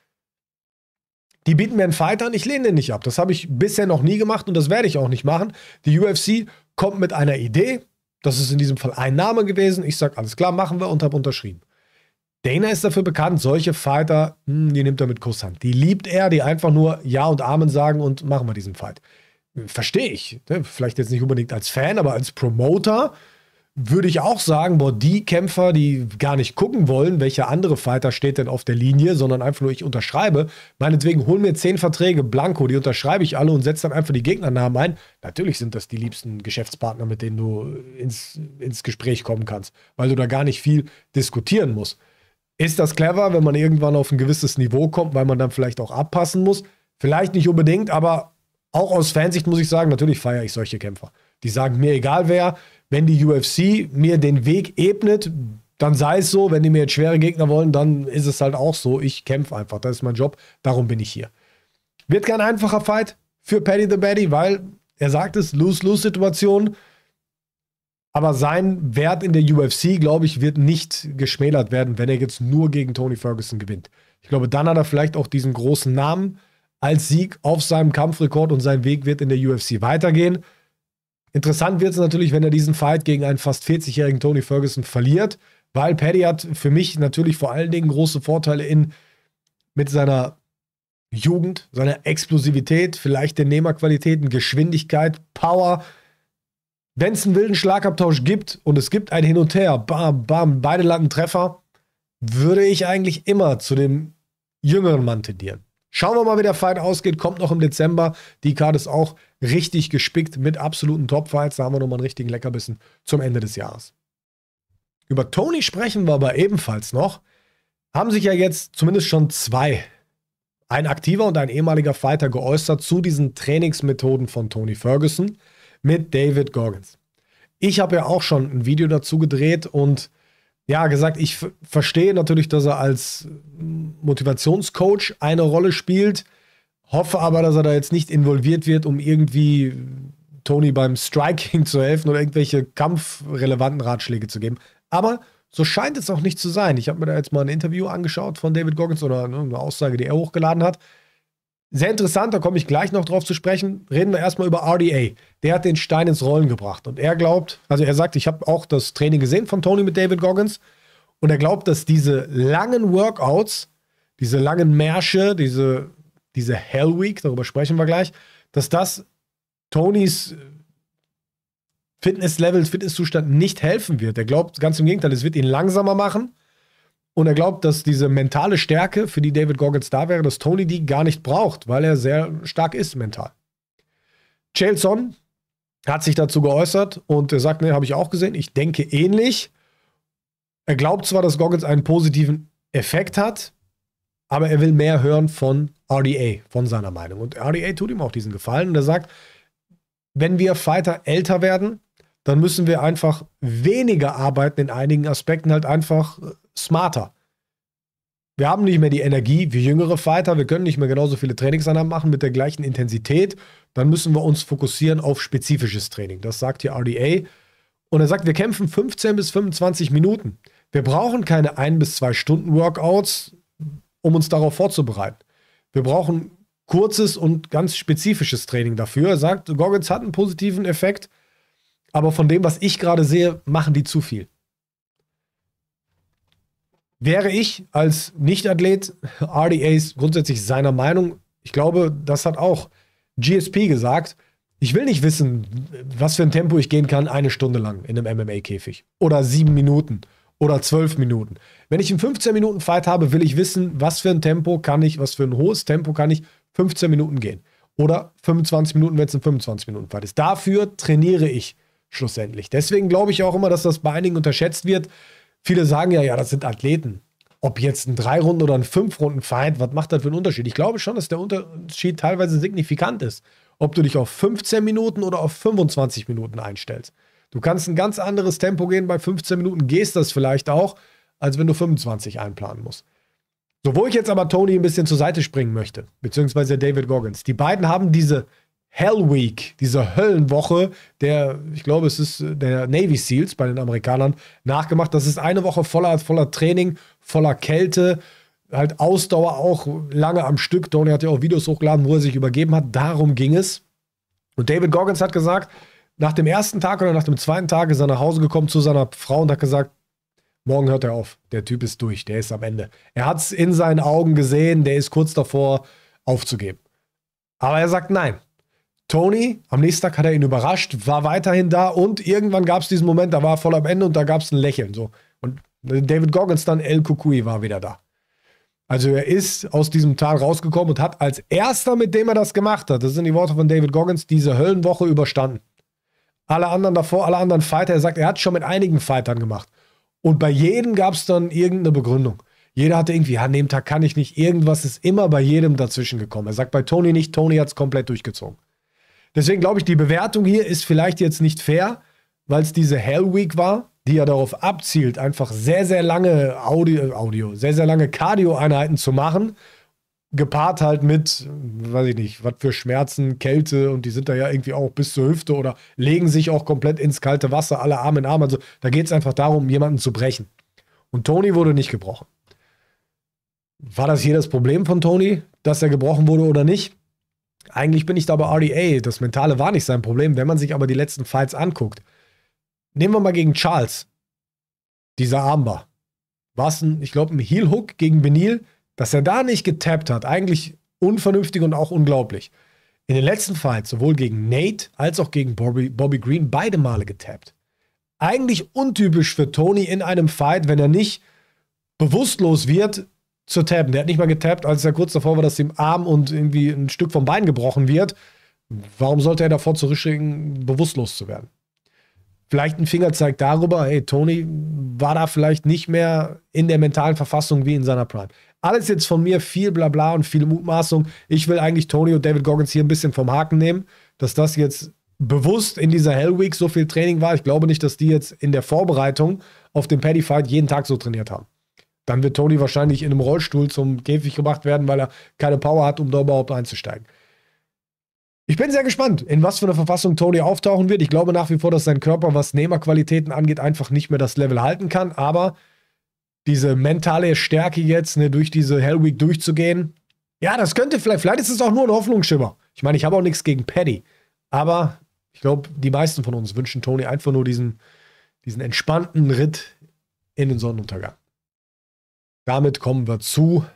Die bieten mir einen Fight an, ich lehne den nicht ab. Das habe ich bisher noch nie gemacht und das werde ich auch nicht machen. Die UFC kommt mit einer Idee. Das ist in diesem Fall ein Name gewesen. Ich sage, alles klar, machen wir und habe unterschrieben. Dana ist dafür bekannt, solche Fighter, hm, die nimmt er mit Kusshand. Die liebt er, die einfach nur Ja und Amen sagen und machen wir diesen Fight. Verstehe ich. Ne? Vielleicht jetzt nicht unbedingt als Fan, aber als Promoter würde ich auch sagen, boah, die Kämpfer, die gar nicht gucken wollen, welcher andere Fighter steht denn auf der Linie, sondern einfach nur ich unterschreibe. Meinetwegen holen mir zehn Verträge blanko, die unterschreibe ich alle und setze dann einfach die Gegnernamen ein. Natürlich sind das die liebsten Geschäftspartner, mit denen du ins, ins Gespräch kommen kannst, weil du da gar nicht viel diskutieren musst. Ist das clever, wenn man irgendwann auf ein gewisses Niveau kommt, weil man dann vielleicht auch abpassen muss? Vielleicht nicht unbedingt, aber auch aus Fansicht muss ich sagen, natürlich feiere ich solche Kämpfer. Die sagen mir egal wer, wenn die UFC mir den Weg ebnet, dann sei es so. Wenn die mir jetzt schwere Gegner wollen, dann ist es halt auch so. Ich kämpfe einfach. Das ist mein Job. Darum bin ich hier. Wird kein einfacher Fight für Paddy the Baddy, weil er sagt es, Lose-Lose-Situation. Aber sein Wert in der UFC, glaube ich, wird nicht geschmälert werden, wenn er jetzt nur gegen Tony Ferguson gewinnt. Ich glaube, dann hat er vielleicht auch diesen großen Namen als Sieg auf seinem Kampfrekord und sein Weg wird in der UFC weitergehen. Interessant wird es natürlich, wenn er diesen Fight gegen einen fast 40-jährigen Tony Ferguson verliert, weil Paddy hat für mich natürlich vor allen Dingen große Vorteile in mit seiner Jugend, seiner Explosivität, vielleicht den Nehmerqualitäten, Geschwindigkeit, Power. Wenn es einen wilden Schlagabtausch gibt und es gibt ein Hin und Her, bam, bam, beide landen Treffer, würde ich eigentlich immer zu dem jüngeren Mann tendieren. Schauen wir mal, wie der Fight ausgeht. Kommt noch im Dezember. Die Karte ist auch richtig gespickt mit absoluten Top-Fights. Da haben wir nochmal einen richtigen Leckerbissen zum Ende des Jahres. Über Tony sprechen wir aber ebenfalls noch. Haben sich ja jetzt zumindest schon zwei, ein aktiver und ein ehemaliger Fighter, geäußert zu diesen Trainingsmethoden von Tony Ferguson mit David Gorgens. Ich habe ja auch schon ein Video dazu gedreht und ja, gesagt, ich verstehe natürlich, dass er als Motivationscoach eine Rolle spielt, hoffe aber, dass er da jetzt nicht involviert wird, um irgendwie Tony beim Striking zu helfen oder irgendwelche kampfrelevanten Ratschläge zu geben. Aber so scheint es auch nicht zu sein. Ich habe mir da jetzt mal ein Interview angeschaut von David Goggins oder eine Aussage, die er hochgeladen hat. Sehr interessant, da komme ich gleich noch drauf zu sprechen. Reden wir erstmal über RDA. Der hat den Stein ins Rollen gebracht und er glaubt, also er sagt, ich habe auch das Training gesehen von Tony mit David Goggins und er glaubt, dass diese langen Workouts, diese langen Märsche, diese, diese Hell Week, darüber sprechen wir gleich, dass das Tonys Fitnesslevel, Fitnesszustand nicht helfen wird. Er glaubt ganz im Gegenteil, es wird ihn langsamer machen und er glaubt, dass diese mentale Stärke, für die David Goggins da wäre, dass Tony die gar nicht braucht, weil er sehr stark ist mental. Chael Son hat sich dazu geäußert und er sagt, ne, habe ich auch gesehen, ich denke ähnlich. Er glaubt zwar, dass Goggins einen positiven Effekt hat, aber er will mehr hören von RDA, von seiner Meinung. Und RDA tut ihm auch diesen Gefallen und er sagt, wenn wir Fighter älter werden, dann müssen wir einfach weniger arbeiten in einigen Aspekten, halt einfach äh, smarter. Wir haben nicht mehr die Energie wie jüngere Fighter, wir können nicht mehr genauso viele Trainingseinheiten machen mit der gleichen Intensität. Dann müssen wir uns fokussieren auf spezifisches Training. Das sagt hier RDA. Und er sagt, wir kämpfen 15 bis 25 Minuten. Wir brauchen keine 1 bis 2 Stunden Workouts, um uns darauf vorzubereiten. Wir brauchen kurzes und ganz spezifisches Training dafür. Er sagt, Goggins hat einen positiven Effekt, aber von dem, was ich gerade sehe, machen die zu viel wäre ich als Nicht-Athlet RDAs grundsätzlich seiner Meinung. Ich glaube, das hat auch GSP gesagt. Ich will nicht wissen, was für ein Tempo ich gehen kann, eine Stunde lang in einem MMA-Käfig. Oder sieben Minuten. Oder zwölf Minuten. Wenn ich einen 15-Minuten-Fight habe, will ich wissen, was für ein Tempo kann ich, was für ein hohes Tempo kann ich 15 Minuten gehen. Oder 25 Minuten, wenn es ein 25-Minuten-Fight ist. Dafür trainiere ich schlussendlich. Deswegen glaube ich auch immer, dass das bei einigen unterschätzt wird, Viele sagen ja, ja, das sind Athleten. Ob jetzt ein Drei-Runden- oder ein Fünf-Runden-Fight, was macht das für einen Unterschied? Ich glaube schon, dass der Unterschied teilweise signifikant ist, ob du dich auf 15 Minuten oder auf 25 Minuten einstellst. Du kannst ein ganz anderes Tempo gehen, bei 15 Minuten gehst das vielleicht auch, als wenn du 25 einplanen musst. So, wo ich jetzt aber Tony ein bisschen zur Seite springen möchte, beziehungsweise David Goggins. Die beiden haben diese Hell Week, dieser Höllenwoche, der, ich glaube, es ist äh, der Navy SEALs bei den Amerikanern nachgemacht. Das ist eine Woche voller, voller Training, voller Kälte, halt Ausdauer auch lange am Stück. Tony hat ja auch Videos hochgeladen, wo er sich übergeben hat. Darum ging es. Und David Goggins hat gesagt, nach dem ersten Tag oder nach dem zweiten Tag ist er nach Hause gekommen zu seiner Frau und hat gesagt, morgen hört er auf. Der Typ ist durch, der ist am Ende. Er hat es in seinen Augen gesehen, der ist kurz davor aufzugeben. Aber er sagt nein. Tony, am nächsten Tag hat er ihn überrascht, war weiterhin da und irgendwann gab es diesen Moment, da war er voll am Ende und da gab es ein Lächeln. So. Und David Goggins dann, El Kukui war wieder da. Also er ist aus diesem Tal rausgekommen und hat als erster, mit dem er das gemacht hat, das sind die Worte von David Goggins, diese Höllenwoche überstanden. Alle anderen davor, alle anderen Fighter, er sagt, er hat schon mit einigen Fightern gemacht. Und bei jedem gab es dann irgendeine Begründung. Jeder hatte irgendwie, an dem Tag kann ich nicht, irgendwas ist immer bei jedem dazwischen gekommen. Er sagt bei Tony nicht, Tony hat es komplett durchgezogen. Deswegen glaube ich, die Bewertung hier ist vielleicht jetzt nicht fair, weil es diese Hell Week war, die ja darauf abzielt, einfach sehr, sehr lange Audio, Audio sehr, sehr lange Cardio-Einheiten zu machen. Gepaart halt mit, weiß ich nicht, was für Schmerzen, Kälte und die sind da ja irgendwie auch bis zur Hüfte oder legen sich auch komplett ins kalte Wasser, alle Arme in Arm. Also da geht es einfach darum, jemanden zu brechen. Und Tony wurde nicht gebrochen. War das hier das Problem von Tony, dass er gebrochen wurde oder nicht? Eigentlich bin ich da bei RDA. E das Mentale war nicht sein Problem. Wenn man sich aber die letzten Fights anguckt, nehmen wir mal gegen Charles, dieser Armbar. War es ein, ich glaube, ein Heel-Hook gegen Benil, dass er da nicht getappt hat. Eigentlich unvernünftig und auch unglaublich. In den letzten Fights, sowohl gegen Nate als auch gegen Bobby, Bobby Green, beide Male getappt. Eigentlich untypisch für Tony in einem Fight, wenn er nicht bewusstlos wird, zu tappen. Der hat nicht mal getappt, als er kurz davor war, dass ihm Arm und irgendwie ein Stück vom Bein gebrochen wird. Warum sollte er davor zurückschicken, bewusstlos zu werden? Vielleicht ein Fingerzeig darüber, hey, Tony war da vielleicht nicht mehr in der mentalen Verfassung wie in seiner Prime. Alles jetzt von mir, viel Blabla und viel Mutmaßung. Ich will eigentlich Tony und David Goggins hier ein bisschen vom Haken nehmen, dass das jetzt bewusst in dieser Hell Week so viel Training war. Ich glaube nicht, dass die jetzt in der Vorbereitung auf den Paddy Fight jeden Tag so trainiert haben. Dann wird Tony wahrscheinlich in einem Rollstuhl zum Käfig gemacht werden, weil er keine Power hat, um da überhaupt einzusteigen. Ich bin sehr gespannt, in was für einer Verfassung Tony auftauchen wird. Ich glaube nach wie vor, dass sein Körper, was Nehmerqualitäten angeht, einfach nicht mehr das Level halten kann. Aber diese mentale Stärke jetzt, ne, durch diese Hell Week durchzugehen, ja, das könnte vielleicht, vielleicht ist es auch nur ein Hoffnungsschimmer. Ich meine, ich habe auch nichts gegen Paddy. Aber ich glaube, die meisten von uns wünschen Tony einfach nur diesen, diesen entspannten Ritt in den Sonnenuntergang. Damit kommen wir zu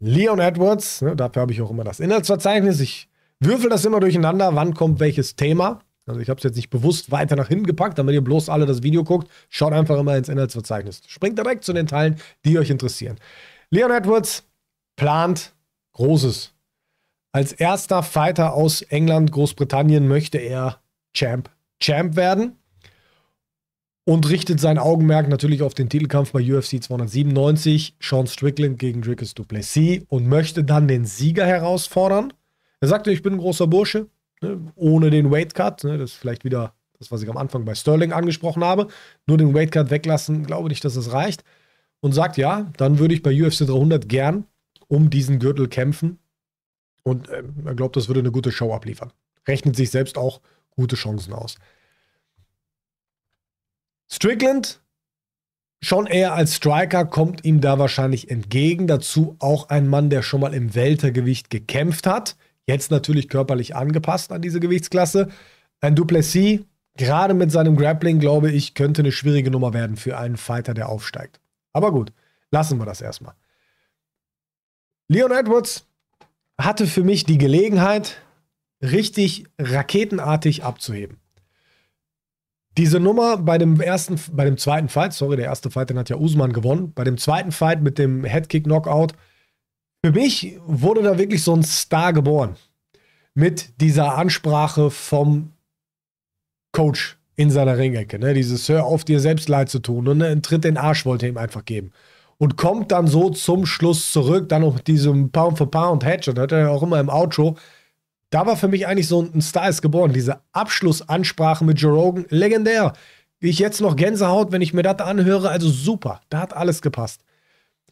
Leon Edwards. Ne, dafür habe ich auch immer das Inhaltsverzeichnis. Ich würfel das immer durcheinander, wann kommt welches Thema. Also ich habe es jetzt nicht bewusst weiter nach hinten gepackt, damit ihr bloß alle das Video guckt. Schaut einfach immer ins Inhaltsverzeichnis. Springt direkt zu den Teilen, die euch interessieren. Leon Edwards plant Großes. Als erster Fighter aus England, Großbritannien möchte er Champ, Champ werden und richtet sein Augenmerk natürlich auf den Titelkampf bei UFC 297, Sean Strickland gegen Dricus Duplessis und möchte dann den Sieger herausfordern. Er sagte, ich bin ein großer Bursche, ne, ohne den Weight Cut, ne, das ist vielleicht wieder das, was ich am Anfang bei Sterling angesprochen habe, nur den Weight Cut weglassen, glaube nicht, dass das reicht. Und sagt, ja, dann würde ich bei UFC 300 gern um diesen Gürtel kämpfen. Und äh, er glaubt, das würde eine gute Show abliefern. Rechnet sich selbst auch gute Chancen aus. Strickland schon eher als Striker kommt ihm da wahrscheinlich entgegen. Dazu auch ein Mann, der schon mal im Weltergewicht gekämpft hat. Jetzt natürlich körperlich angepasst an diese Gewichtsklasse. Ein Duplessis, gerade mit seinem Grappling, glaube ich, könnte eine schwierige Nummer werden für einen Fighter, der aufsteigt. Aber gut, lassen wir das erstmal. Leon Edwards hatte für mich die Gelegenheit, richtig raketenartig abzuheben. Diese Nummer bei dem ersten, bei dem zweiten Fight, sorry, der erste Fight, den hat ja Usman gewonnen. Bei dem zweiten Fight mit dem Headkick Knockout, für mich wurde da wirklich so ein Star geboren. Mit dieser Ansprache vom Coach in seiner Ringecke. Ne? Dieses Hör auf, dir selbst leid zu tun. Und ne? einen Tritt in den Arsch wollte er ihm einfach geben. Und kommt dann so zum Schluss zurück, dann noch mit diesem Pound for Pound Hedge. Headshot. Hat er ja auch immer im Outro da war für mich eigentlich so ein Star ist geboren. Diese Abschlussansprache mit Joe Rogan, legendär. Ich jetzt noch Gänsehaut, wenn ich mir das anhöre. Also super, da hat alles gepasst.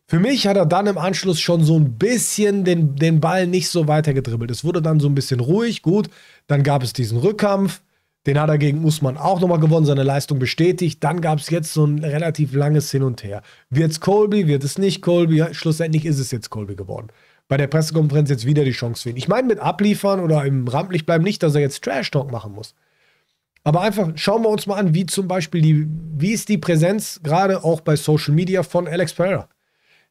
Für mich hat er dann im Anschluss schon so ein bisschen den, den Ball nicht so weitergedribbelt. Es wurde dann so ein bisschen ruhig, gut. Dann gab es diesen Rückkampf. Den hat er gegen Usman auch nochmal gewonnen, seine Leistung bestätigt. Dann gab es jetzt so ein relativ langes Hin und Her. Wird es Colby, wird es nicht Colby? Schlussendlich ist es jetzt Colby geworden bei der Pressekonferenz jetzt wieder die Chance finden. Ich meine mit abliefern oder im Rampenlicht bleiben nicht, dass er jetzt Trash-Talk machen muss. Aber einfach schauen wir uns mal an, wie zum Beispiel die, wie ist die Präsenz gerade auch bei Social Media von Alex Pereira.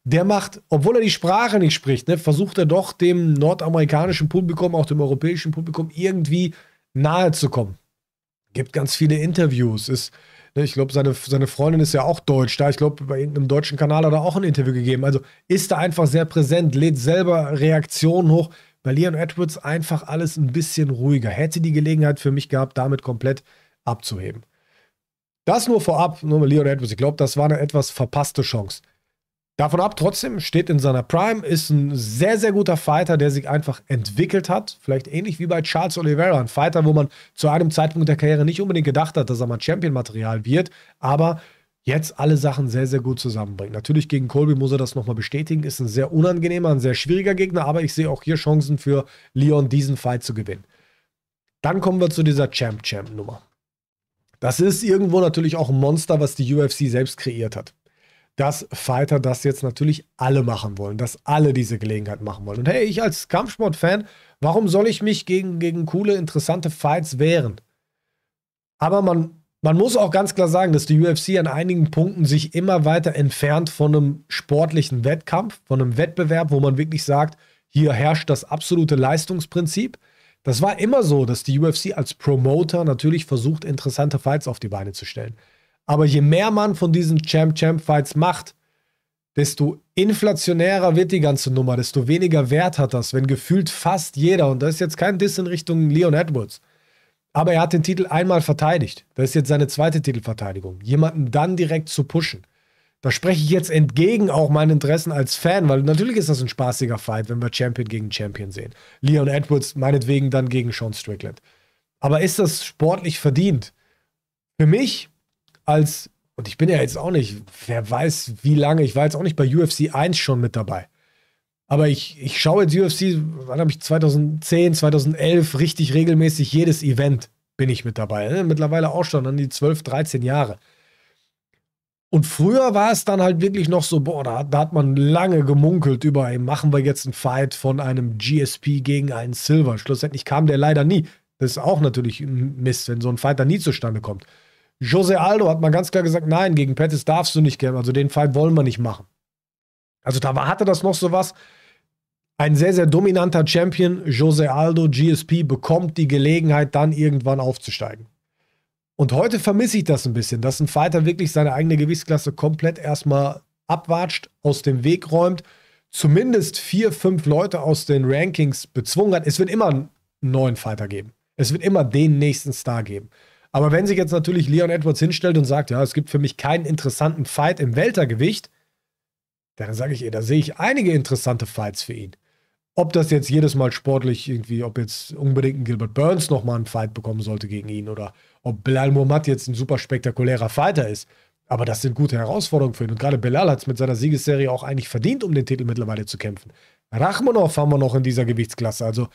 Der macht, obwohl er die Sprache nicht spricht, ne, versucht er doch dem nordamerikanischen Publikum, auch dem europäischen Publikum irgendwie nahe zu kommen. Gibt ganz viele Interviews, ist Ne, ich glaube, seine, seine Freundin ist ja auch deutsch. Da, ich glaube, bei irgendeinem deutschen Kanal hat er auch ein Interview gegeben. Also ist da einfach sehr präsent, lädt selber Reaktionen hoch. Bei Leon Edwards einfach alles ein bisschen ruhiger. Hätte die Gelegenheit für mich gehabt, damit komplett abzuheben. Das nur vorab, nur mit Leon Edwards. Ich glaube, das war eine etwas verpasste Chance. Davon ab, trotzdem steht in seiner Prime, ist ein sehr, sehr guter Fighter, der sich einfach entwickelt hat. Vielleicht ähnlich wie bei Charles Oliveira, ein Fighter, wo man zu einem Zeitpunkt der Karriere nicht unbedingt gedacht hat, dass er mal Champion-Material wird, aber jetzt alle Sachen sehr, sehr gut zusammenbringt. Natürlich gegen Colby muss er das nochmal bestätigen, ist ein sehr unangenehmer, ein sehr schwieriger Gegner, aber ich sehe auch hier Chancen für Leon, diesen Fight zu gewinnen. Dann kommen wir zu dieser Champ-Champ-Nummer. Das ist irgendwo natürlich auch ein Monster, was die UFC selbst kreiert hat dass Fighter das jetzt natürlich alle machen wollen, dass alle diese Gelegenheit machen wollen. Und hey, ich als Kampfsport-Fan, warum soll ich mich gegen, gegen coole, interessante Fights wehren? Aber man, man muss auch ganz klar sagen, dass die UFC an einigen Punkten sich immer weiter entfernt von einem sportlichen Wettkampf, von einem Wettbewerb, wo man wirklich sagt, hier herrscht das absolute Leistungsprinzip. Das war immer so, dass die UFC als Promoter natürlich versucht, interessante Fights auf die Beine zu stellen. Aber je mehr man von diesen Champ-Champ-Fights macht, desto inflationärer wird die ganze Nummer, desto weniger Wert hat das, wenn gefühlt fast jeder, und das ist jetzt kein Diss in Richtung Leon Edwards, aber er hat den Titel einmal verteidigt. Das ist jetzt seine zweite Titelverteidigung. Jemanden dann direkt zu pushen. Da spreche ich jetzt entgegen auch meinen Interessen als Fan, weil natürlich ist das ein spaßiger Fight, wenn wir Champion gegen Champion sehen. Leon Edwards meinetwegen dann gegen Sean Strickland. Aber ist das sportlich verdient? Für mich als, und ich bin ja jetzt auch nicht, wer weiß wie lange, ich war jetzt auch nicht bei UFC 1 schon mit dabei. Aber ich, ich schaue jetzt UFC, wann habe ich 2010, 2011 richtig regelmäßig jedes Event bin ich mit dabei. Ne? Mittlerweile auch schon an die 12, 13 Jahre. Und früher war es dann halt wirklich noch so, boah, da, da hat man lange gemunkelt über, ey, machen wir jetzt einen Fight von einem GSP gegen einen Silver. Schlussendlich kam der leider nie. Das ist auch natürlich ein Mist, wenn so ein Fight dann nie zustande kommt. Jose Aldo hat mal ganz klar gesagt, nein, gegen Pettis darfst du nicht kämpfen. Also den Fight wollen wir nicht machen. Also da hatte das noch so was. Ein sehr, sehr dominanter Champion, Jose Aldo, GSP, bekommt die Gelegenheit, dann irgendwann aufzusteigen. Und heute vermisse ich das ein bisschen, dass ein Fighter wirklich seine eigene Gewichtsklasse komplett erstmal abwatscht, aus dem Weg räumt, zumindest vier, fünf Leute aus den Rankings bezwungen hat. Es wird immer einen neuen Fighter geben. Es wird immer den nächsten Star geben. Aber wenn sich jetzt natürlich Leon Edwards hinstellt und sagt, ja, es gibt für mich keinen interessanten Fight im Weltergewicht, dann sage ich ihr, da sehe ich einige interessante Fights für ihn. Ob das jetzt jedes Mal sportlich irgendwie, ob jetzt unbedingt ein Gilbert Burns nochmal einen Fight bekommen sollte gegen ihn oder ob Bilal Muhammad jetzt ein super spektakulärer Fighter ist. Aber das sind gute Herausforderungen für ihn. Und gerade Bilal hat es mit seiner Siegesserie auch eigentlich verdient, um den Titel mittlerweile zu kämpfen. Rachmanov haben wir noch in dieser Gewichtsklasse. Also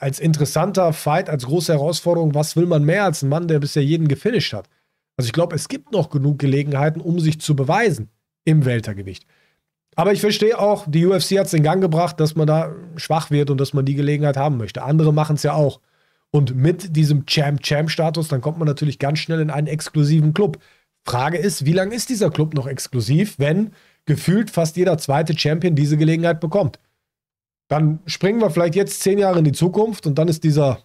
als interessanter Fight, als große Herausforderung, was will man mehr als ein Mann, der bisher jeden gefinisht hat? Also ich glaube, es gibt noch genug Gelegenheiten, um sich zu beweisen im Weltergewicht. Aber ich verstehe auch, die UFC hat es in Gang gebracht, dass man da schwach wird und dass man die Gelegenheit haben möchte. Andere machen es ja auch. Und mit diesem Champ-Champ-Status, dann kommt man natürlich ganz schnell in einen exklusiven Club. Frage ist, wie lange ist dieser Club noch exklusiv, wenn gefühlt fast jeder zweite Champion diese Gelegenheit bekommt? Dann springen wir vielleicht jetzt zehn Jahre in die Zukunft und dann ist dieser,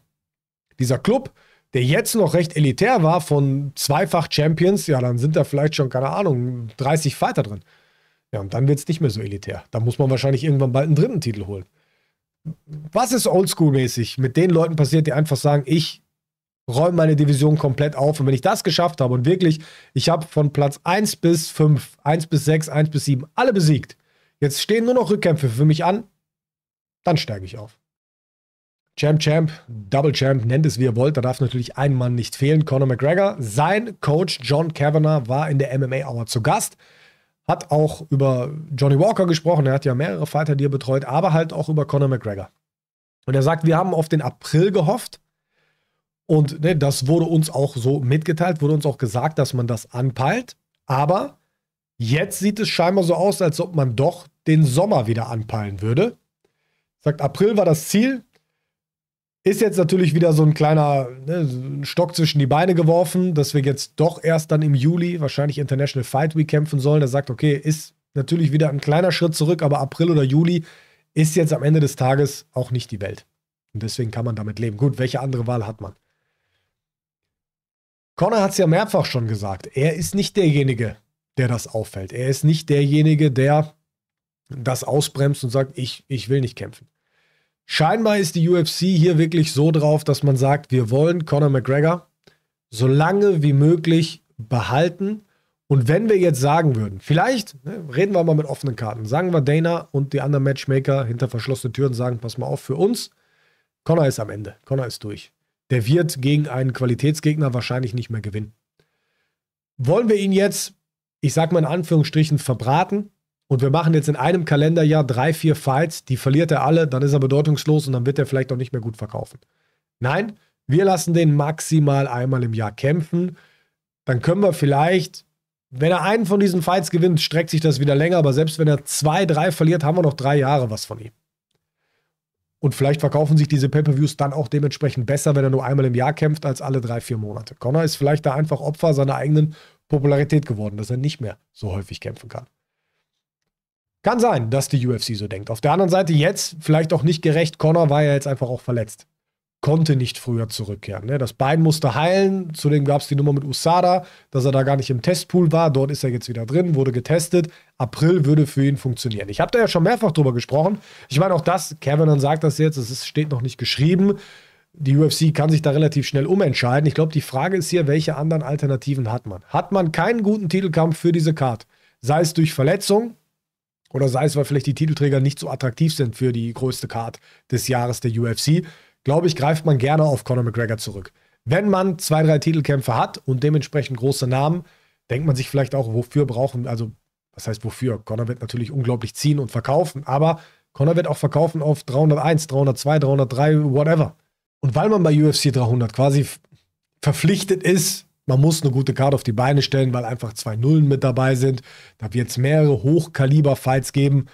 dieser Club, der jetzt noch recht elitär war von zweifach Champions, ja, dann sind da vielleicht schon, keine Ahnung, 30 Fighter drin. Ja, und dann wird es nicht mehr so elitär. Da muss man wahrscheinlich irgendwann bald einen dritten Titel holen. Was ist oldschool-mäßig mit den Leuten passiert, die einfach sagen, ich räume meine Division komplett auf. Und wenn ich das geschafft habe und wirklich, ich habe von Platz 1 bis 5, 1 bis 6, 1 bis 7 alle besiegt. Jetzt stehen nur noch Rückkämpfe für mich an dann steige ich auf. Champ, Champ, Double Champ, nennt es wie ihr wollt, da darf natürlich ein Mann nicht fehlen, Conor McGregor. Sein Coach John Kavanagh war in der MMA Hour zu Gast, hat auch über Johnny Walker gesprochen, er hat ja mehrere Fighter, die er betreut, aber halt auch über Conor McGregor. Und er sagt, wir haben auf den April gehofft und ne, das wurde uns auch so mitgeteilt, wurde uns auch gesagt, dass man das anpeilt, aber jetzt sieht es scheinbar so aus, als ob man doch den Sommer wieder anpeilen würde. Sagt, April war das Ziel. Ist jetzt natürlich wieder so ein kleiner ne, Stock zwischen die Beine geworfen, dass wir jetzt doch erst dann im Juli wahrscheinlich International Fight Week kämpfen sollen. Der sagt, okay, ist natürlich wieder ein kleiner Schritt zurück, aber April oder Juli ist jetzt am Ende des Tages auch nicht die Welt. Und deswegen kann man damit leben. Gut, welche andere Wahl hat man? Connor hat es ja mehrfach schon gesagt. Er ist nicht derjenige, der das auffällt. Er ist nicht derjenige, der das ausbremst und sagt, ich, ich will nicht kämpfen. Scheinbar ist die UFC hier wirklich so drauf, dass man sagt, wir wollen Conor McGregor so lange wie möglich behalten. Und wenn wir jetzt sagen würden, vielleicht ne, reden wir mal mit offenen Karten, sagen wir Dana und die anderen Matchmaker hinter verschlossenen Türen sagen, pass mal auf, für uns, Conor ist am Ende, Conor ist durch. Der wird gegen einen Qualitätsgegner wahrscheinlich nicht mehr gewinnen. Wollen wir ihn jetzt, ich sag mal in Anführungsstrichen, verbraten? und wir machen jetzt in einem Kalenderjahr drei, vier Fights, die verliert er alle, dann ist er bedeutungslos und dann wird er vielleicht auch nicht mehr gut verkaufen. Nein, wir lassen den maximal einmal im Jahr kämpfen. Dann können wir vielleicht, wenn er einen von diesen Fights gewinnt, streckt sich das wieder länger, aber selbst wenn er zwei, drei verliert, haben wir noch drei Jahre was von ihm. Und vielleicht verkaufen sich diese Pay-Per-Views dann auch dementsprechend besser, wenn er nur einmal im Jahr kämpft, als alle drei, vier Monate. Connor ist vielleicht da einfach Opfer seiner eigenen Popularität geworden, dass er nicht mehr so häufig kämpfen kann. Kann sein, dass die UFC so denkt. Auf der anderen Seite jetzt vielleicht auch nicht gerecht. Connor war ja jetzt einfach auch verletzt. Konnte nicht früher zurückkehren. Ne? Das Bein musste heilen. Zudem gab es die Nummer mit Usada, dass er da gar nicht im Testpool war. Dort ist er jetzt wieder drin, wurde getestet. April würde für ihn funktionieren. Ich habe da ja schon mehrfach drüber gesprochen. Ich meine, auch das, Kevin sagt das jetzt, es steht noch nicht geschrieben. Die UFC kann sich da relativ schnell umentscheiden. Ich glaube, die Frage ist hier, welche anderen Alternativen hat man? Hat man keinen guten Titelkampf für diese Card? Sei es durch Verletzung, oder sei es, weil vielleicht die Titelträger nicht so attraktiv sind für die größte Card des Jahres der UFC, glaube ich, greift man gerne auf Conor McGregor zurück. Wenn man zwei, drei Titelkämpfe hat und dementsprechend große Namen, denkt man sich vielleicht auch, wofür brauchen, also was heißt wofür? Conor wird natürlich unglaublich ziehen und verkaufen, aber Conor wird auch verkaufen auf 301, 302, 303, whatever. Und weil man bei UFC 300 quasi verpflichtet ist, man muss eine gute Karte auf die Beine stellen, weil einfach zwei Nullen mit dabei sind. Da wird es mehrere Hochkaliber-Fights geben.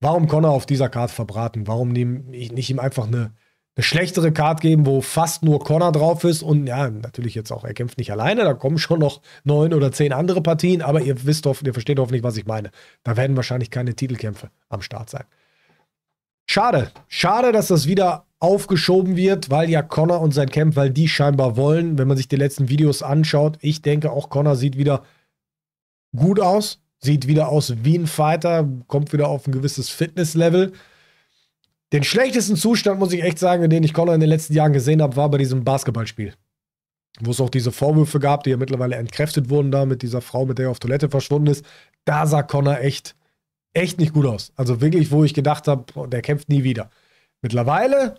Warum Connor auf dieser Karte verbraten? Warum nicht ihm einfach eine, eine schlechtere Karte geben, wo fast nur Connor drauf ist und ja, natürlich jetzt auch, er kämpft nicht alleine, da kommen schon noch neun oder zehn andere Partien, aber ihr wisst hoffentlich, ihr versteht hoffentlich, was ich meine. Da werden wahrscheinlich keine Titelkämpfe am Start sein. Schade, schade, dass das wieder aufgeschoben wird, weil ja Connor und sein Camp, weil die scheinbar wollen, wenn man sich die letzten Videos anschaut, ich denke auch Connor sieht wieder gut aus, sieht wieder aus wie ein Fighter, kommt wieder auf ein gewisses Fitnesslevel. Den schlechtesten Zustand, muss ich echt sagen, den ich Connor in den letzten Jahren gesehen habe, war bei diesem Basketballspiel. Wo es auch diese Vorwürfe gab, die ja mittlerweile entkräftet wurden, da mit dieser Frau, mit der er auf Toilette verschwunden ist. Da sah Connor echt, echt nicht gut aus. Also wirklich, wo ich gedacht habe, der kämpft nie wieder. Mittlerweile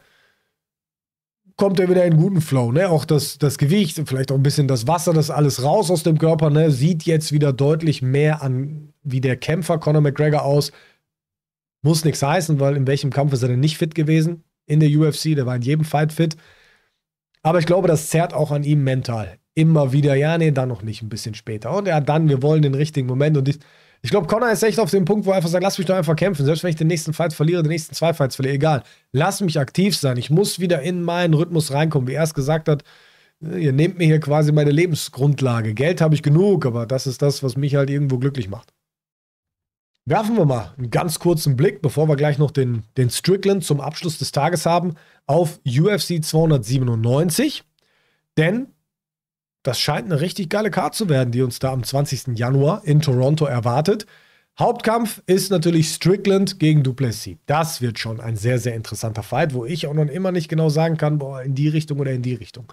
kommt er wieder in guten Flow, ne? Auch das, das Gewicht, vielleicht auch ein bisschen das Wasser, das alles raus aus dem Körper, ne? Sieht jetzt wieder deutlich mehr an wie der Kämpfer Conor McGregor aus. Muss nichts heißen, weil in welchem Kampf ist er denn nicht fit gewesen? In der UFC, der war in jedem Fight fit. Aber ich glaube, das zerrt auch an ihm mental. Immer wieder, ja, nee, dann noch nicht, ein bisschen später. Und ja, dann, wir wollen den richtigen Moment und ich, ich glaube, Connor ist echt auf dem Punkt, wo er einfach sagt, lass mich doch einfach kämpfen. Selbst wenn ich den nächsten Fight verliere, den nächsten zwei Fights verliere, egal. Lass mich aktiv sein. Ich muss wieder in meinen Rhythmus reinkommen. Wie er es gesagt hat, äh, ihr nehmt mir hier quasi meine Lebensgrundlage. Geld habe ich genug, aber das ist das, was mich halt irgendwo glücklich macht. Werfen wir mal einen ganz kurzen Blick, bevor wir gleich noch den, den Strickland zum Abschluss des Tages haben, auf UFC 297. Denn das scheint eine richtig geile Karte zu werden, die uns da am 20. Januar in Toronto erwartet. Hauptkampf ist natürlich Strickland gegen Duplessis. Das wird schon ein sehr, sehr interessanter Fight, wo ich auch noch immer nicht genau sagen kann, boah, in die Richtung oder in die Richtung.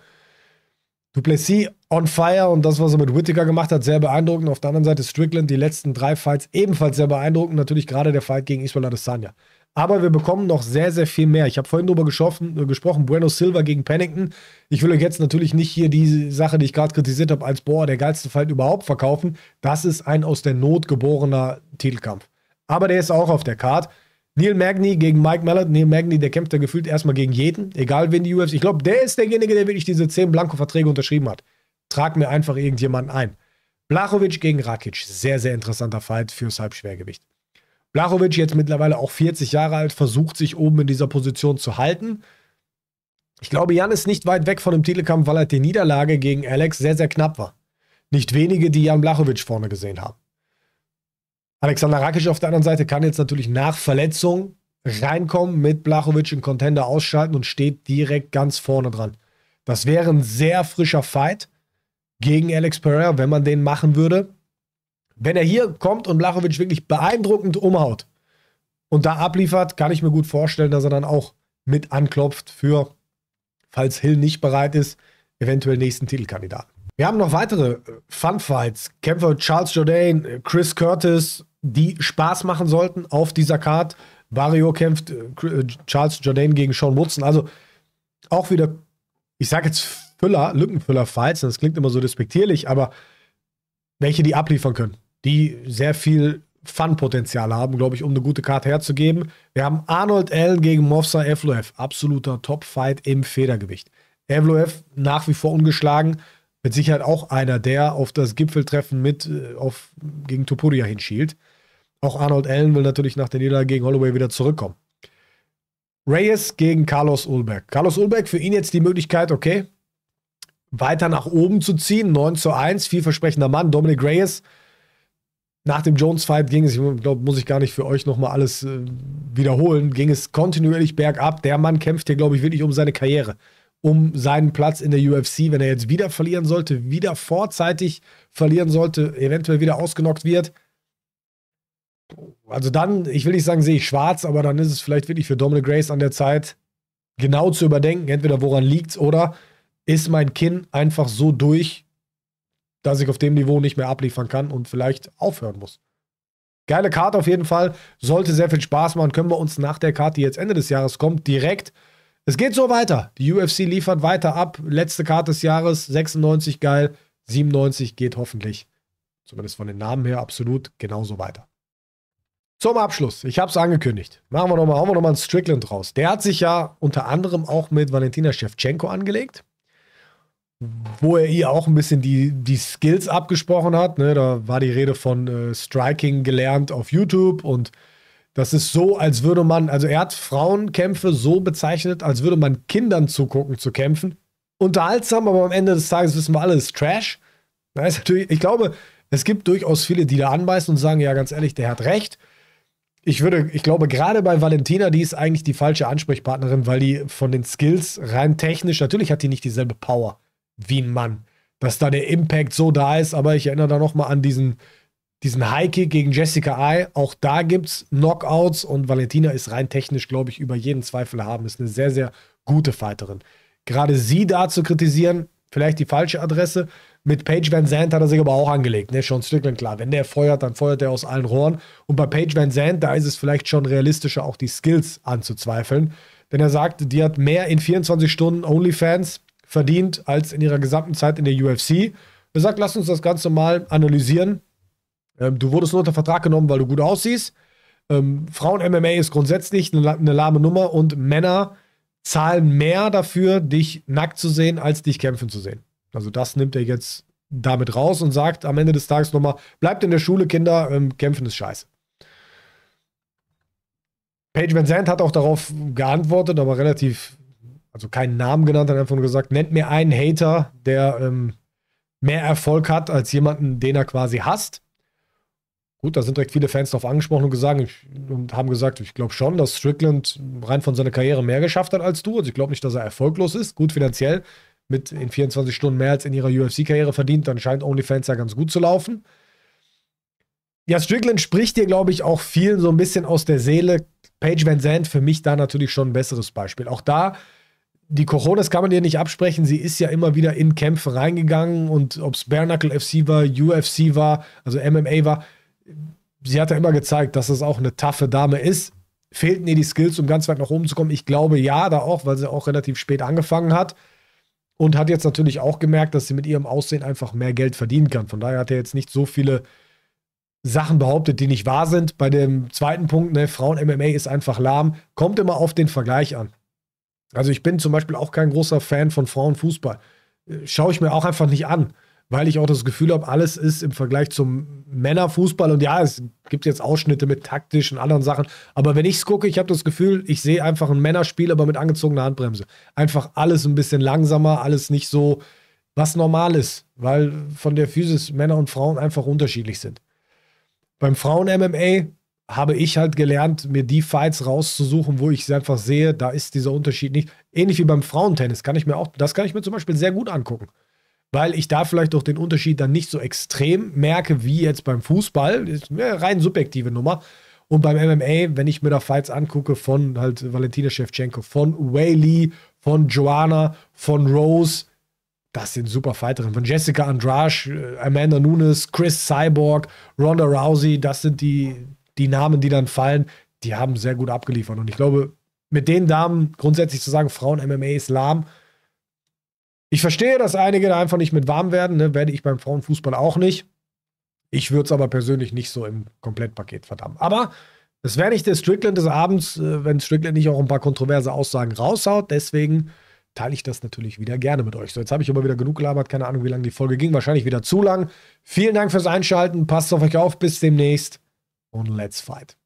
Duplessis on fire und das, was er mit Whittaker gemacht hat, sehr beeindruckend. Auf der anderen Seite Strickland die letzten drei Fights ebenfalls sehr beeindruckend. Natürlich gerade der Fight gegen Israel Adesanya. Aber wir bekommen noch sehr, sehr viel mehr. Ich habe vorhin darüber äh, gesprochen, Bueno Silva gegen Pennington. Ich will euch jetzt natürlich nicht hier die Sache, die ich gerade kritisiert habe, als boah, der geilste Fight überhaupt verkaufen. Das ist ein aus der Not geborener Titelkampf. Aber der ist auch auf der Card. Neil Magny gegen Mike Mallard. Neil Magny, der kämpft ja gefühlt erstmal gegen jeden, egal wen die UFC. Ich glaube, der ist derjenige, der wirklich diese 10 Blanko-Verträge unterschrieben hat. Trag mir einfach irgendjemanden ein. Blachowicz gegen Rakic. Sehr, sehr interessanter Fight fürs Halbschwergewicht. Blachowitsch, jetzt mittlerweile auch 40 Jahre alt, versucht sich oben in dieser Position zu halten. Ich glaube, Jan ist nicht weit weg von dem Titelkampf, weil halt die Niederlage gegen Alex sehr, sehr knapp war. Nicht wenige, die Jan Blachowitsch vorne gesehen haben. Alexander Rakic auf der anderen Seite kann jetzt natürlich nach Verletzung reinkommen, mit Blachowitsch in Contender ausschalten und steht direkt ganz vorne dran. Das wäre ein sehr frischer Fight gegen Alex Pereira, wenn man den machen würde wenn er hier kommt und Blachowitsch wirklich beeindruckend umhaut und da abliefert, kann ich mir gut vorstellen, dass er dann auch mit anklopft für, falls Hill nicht bereit ist, eventuell nächsten Titelkandidaten. Wir haben noch weitere äh, Funfights. Kämpfer Charles Jourdain, äh, Chris Curtis, die Spaß machen sollten auf dieser Card. Barrio kämpft äh, Charles Jourdain gegen Sean Woodson. Also auch wieder, ich sage jetzt Füller, Lückenfüller-Fights. Das klingt immer so despektierlich, aber welche, die abliefern können die sehr viel Fun-Potenzial haben, glaube ich, um eine gute Karte herzugeben. Wir haben Arnold L. gegen Mofsa Evloev. Absoluter Top-Fight im Federgewicht. Evloev nach wie vor ungeschlagen. Mit Sicherheit auch einer, der auf das Gipfeltreffen mit äh, auf, gegen Topuria hinschielt. Auch Arnold Allen will natürlich nach der Niederlage gegen Holloway wieder zurückkommen. Reyes gegen Carlos Ulberg. Carlos Ulberg, für ihn jetzt die Möglichkeit, okay, weiter nach oben zu ziehen. 9 zu 1, vielversprechender Mann. Dominic Reyes nach dem Jones-Fight ging es, ich glaube, muss ich gar nicht für euch nochmal alles äh, wiederholen, ging es kontinuierlich bergab. Der Mann kämpft hier, glaube ich, wirklich um seine Karriere, um seinen Platz in der UFC. Wenn er jetzt wieder verlieren sollte, wieder vorzeitig verlieren sollte, eventuell wieder ausgenockt wird. Also dann, ich will nicht sagen, sehe ich schwarz, aber dann ist es vielleicht wirklich für Dominic Grace an der Zeit, genau zu überdenken, entweder woran liegt es oder ist mein Kinn einfach so durch, dass ich auf dem Niveau nicht mehr abliefern kann und vielleicht aufhören muss. Geile Karte auf jeden Fall. Sollte sehr viel Spaß machen. Können wir uns nach der Karte, die jetzt Ende des Jahres kommt, direkt. Es geht so weiter. Die UFC liefert weiter ab. Letzte Karte des Jahres, 96 geil. 97 geht hoffentlich, zumindest von den Namen her, absolut genauso weiter. Zum Abschluss, ich habe es angekündigt. Machen wir nochmal, hauen wir nochmal einen Strickland raus. Der hat sich ja unter anderem auch mit Valentina Shevchenko angelegt wo er ihr auch ein bisschen die, die Skills abgesprochen hat. Ne? Da war die Rede von äh, Striking gelernt auf YouTube und das ist so, als würde man, also er hat Frauenkämpfe so bezeichnet, als würde man Kindern zugucken zu kämpfen. Unterhaltsam, aber am Ende des Tages wissen wir alle, ist Trash. Da ist natürlich, ich glaube, es gibt durchaus viele, die da anbeißen und sagen, ja, ganz ehrlich, der hat recht. Ich würde, ich glaube, gerade bei Valentina, die ist eigentlich die falsche Ansprechpartnerin, weil die von den Skills rein technisch, natürlich hat die nicht dieselbe Power wie ein Mann. Dass da der Impact so da ist, aber ich erinnere da nochmal an diesen, diesen High-Kick gegen Jessica Ai. Auch da gibt es Knockouts und Valentina ist rein technisch, glaube ich, über jeden Zweifel haben. Ist eine sehr, sehr gute Fighterin. Gerade sie da zu kritisieren, vielleicht die falsche Adresse. Mit Paige Van Zandt hat er sich aber auch angelegt. Ne? Schon Strickland, klar. Wenn der feuert, dann feuert er aus allen Rohren. Und bei Paige Van Zandt, da ist es vielleicht schon realistischer, auch die Skills anzuzweifeln. Denn er sagt, die hat mehr in 24 Stunden OnlyFans verdient als in ihrer gesamten Zeit in der UFC. Er sagt, lass uns das Ganze mal analysieren. Ähm, du wurdest nur unter Vertrag genommen, weil du gut aussiehst. Ähm, Frauen-MMA ist grundsätzlich eine, eine lahme Nummer und Männer zahlen mehr dafür, dich nackt zu sehen, als dich kämpfen zu sehen. Also das nimmt er jetzt damit raus und sagt am Ende des Tages nochmal, bleibt in der Schule, Kinder, ähm, kämpfen ist scheiße. Paige Van Zandt hat auch darauf geantwortet, aber relativ also keinen Namen genannt, hat einfach nur gesagt, nennt mir einen Hater, der ähm, mehr Erfolg hat als jemanden, den er quasi hasst. Gut, da sind direkt viele Fans darauf angesprochen und, gesagt, ich, und haben gesagt, ich glaube schon, dass Strickland rein von seiner Karriere mehr geschafft hat als du. Also ich glaube nicht, dass er erfolglos ist, gut finanziell, mit in 24 Stunden mehr als in ihrer UFC-Karriere verdient, dann scheint OnlyFans ja ganz gut zu laufen. Ja, Strickland spricht dir, glaube ich, auch vielen so ein bisschen aus der Seele. Paige Van Zandt für mich da natürlich schon ein besseres Beispiel. Auch da die Coronas kann man ihr nicht absprechen. Sie ist ja immer wieder in Kämpfe reingegangen und ob es Bare FC war, UFC war, also MMA war, sie hat ja immer gezeigt, dass es auch eine taffe Dame ist. Fehlten ihr die Skills, um ganz weit nach oben zu kommen? Ich glaube ja, da auch, weil sie auch relativ spät angefangen hat. Und hat jetzt natürlich auch gemerkt, dass sie mit ihrem Aussehen einfach mehr Geld verdienen kann. Von daher hat er jetzt nicht so viele Sachen behauptet, die nicht wahr sind. Bei dem zweiten Punkt, ne, Frauen-MMA ist einfach lahm. Kommt immer auf den Vergleich an. Also ich bin zum Beispiel auch kein großer Fan von Frauenfußball. Schaue ich mir auch einfach nicht an, weil ich auch das Gefühl habe, alles ist im Vergleich zum Männerfußball und ja, es gibt jetzt Ausschnitte mit taktisch und anderen Sachen, aber wenn ich es gucke, ich habe das Gefühl, ich sehe einfach ein Männerspiel, aber mit angezogener Handbremse. Einfach alles ein bisschen langsamer, alles nicht so, was normal ist, weil von der Physis Männer und Frauen einfach unterschiedlich sind. Beim Frauen-MMA habe ich halt gelernt, mir die Fights rauszusuchen, wo ich einfach sehe, da ist dieser Unterschied nicht. Ähnlich wie beim Frauentennis kann ich mir auch, das kann ich mir zum Beispiel sehr gut angucken. Weil ich da vielleicht doch den Unterschied dann nicht so extrem merke, wie jetzt beim Fußball. Ist eine rein subjektive Nummer. Und beim MMA, wenn ich mir da Fights angucke von halt Valentina Shevchenko, von Wei Lee, von Joanna, von Rose, das sind super Fighterinnen. Von Jessica Andrasch, äh, Amanda Nunes, Chris Cyborg, Ronda Rousey, das sind die, die Namen, die dann fallen, die haben sehr gut abgeliefert. Und ich glaube, mit den Damen grundsätzlich zu sagen, Frauen MMA ist lahm. Ich verstehe, dass einige da einfach nicht mit warm werden, ne? werde ich beim Frauenfußball auch nicht. Ich würde es aber persönlich nicht so im Komplettpaket verdammen. Aber das wäre nicht der Strickland des Abends, äh, wenn Strickland nicht auch ein paar kontroverse Aussagen raushaut. Deswegen teile ich das natürlich wieder gerne mit euch. So, jetzt habe ich aber wieder genug gelabert. Keine Ahnung, wie lange die Folge ging. Wahrscheinlich wieder zu lang. Vielen Dank fürs Einschalten. Passt auf euch auf. Bis demnächst und let's fight.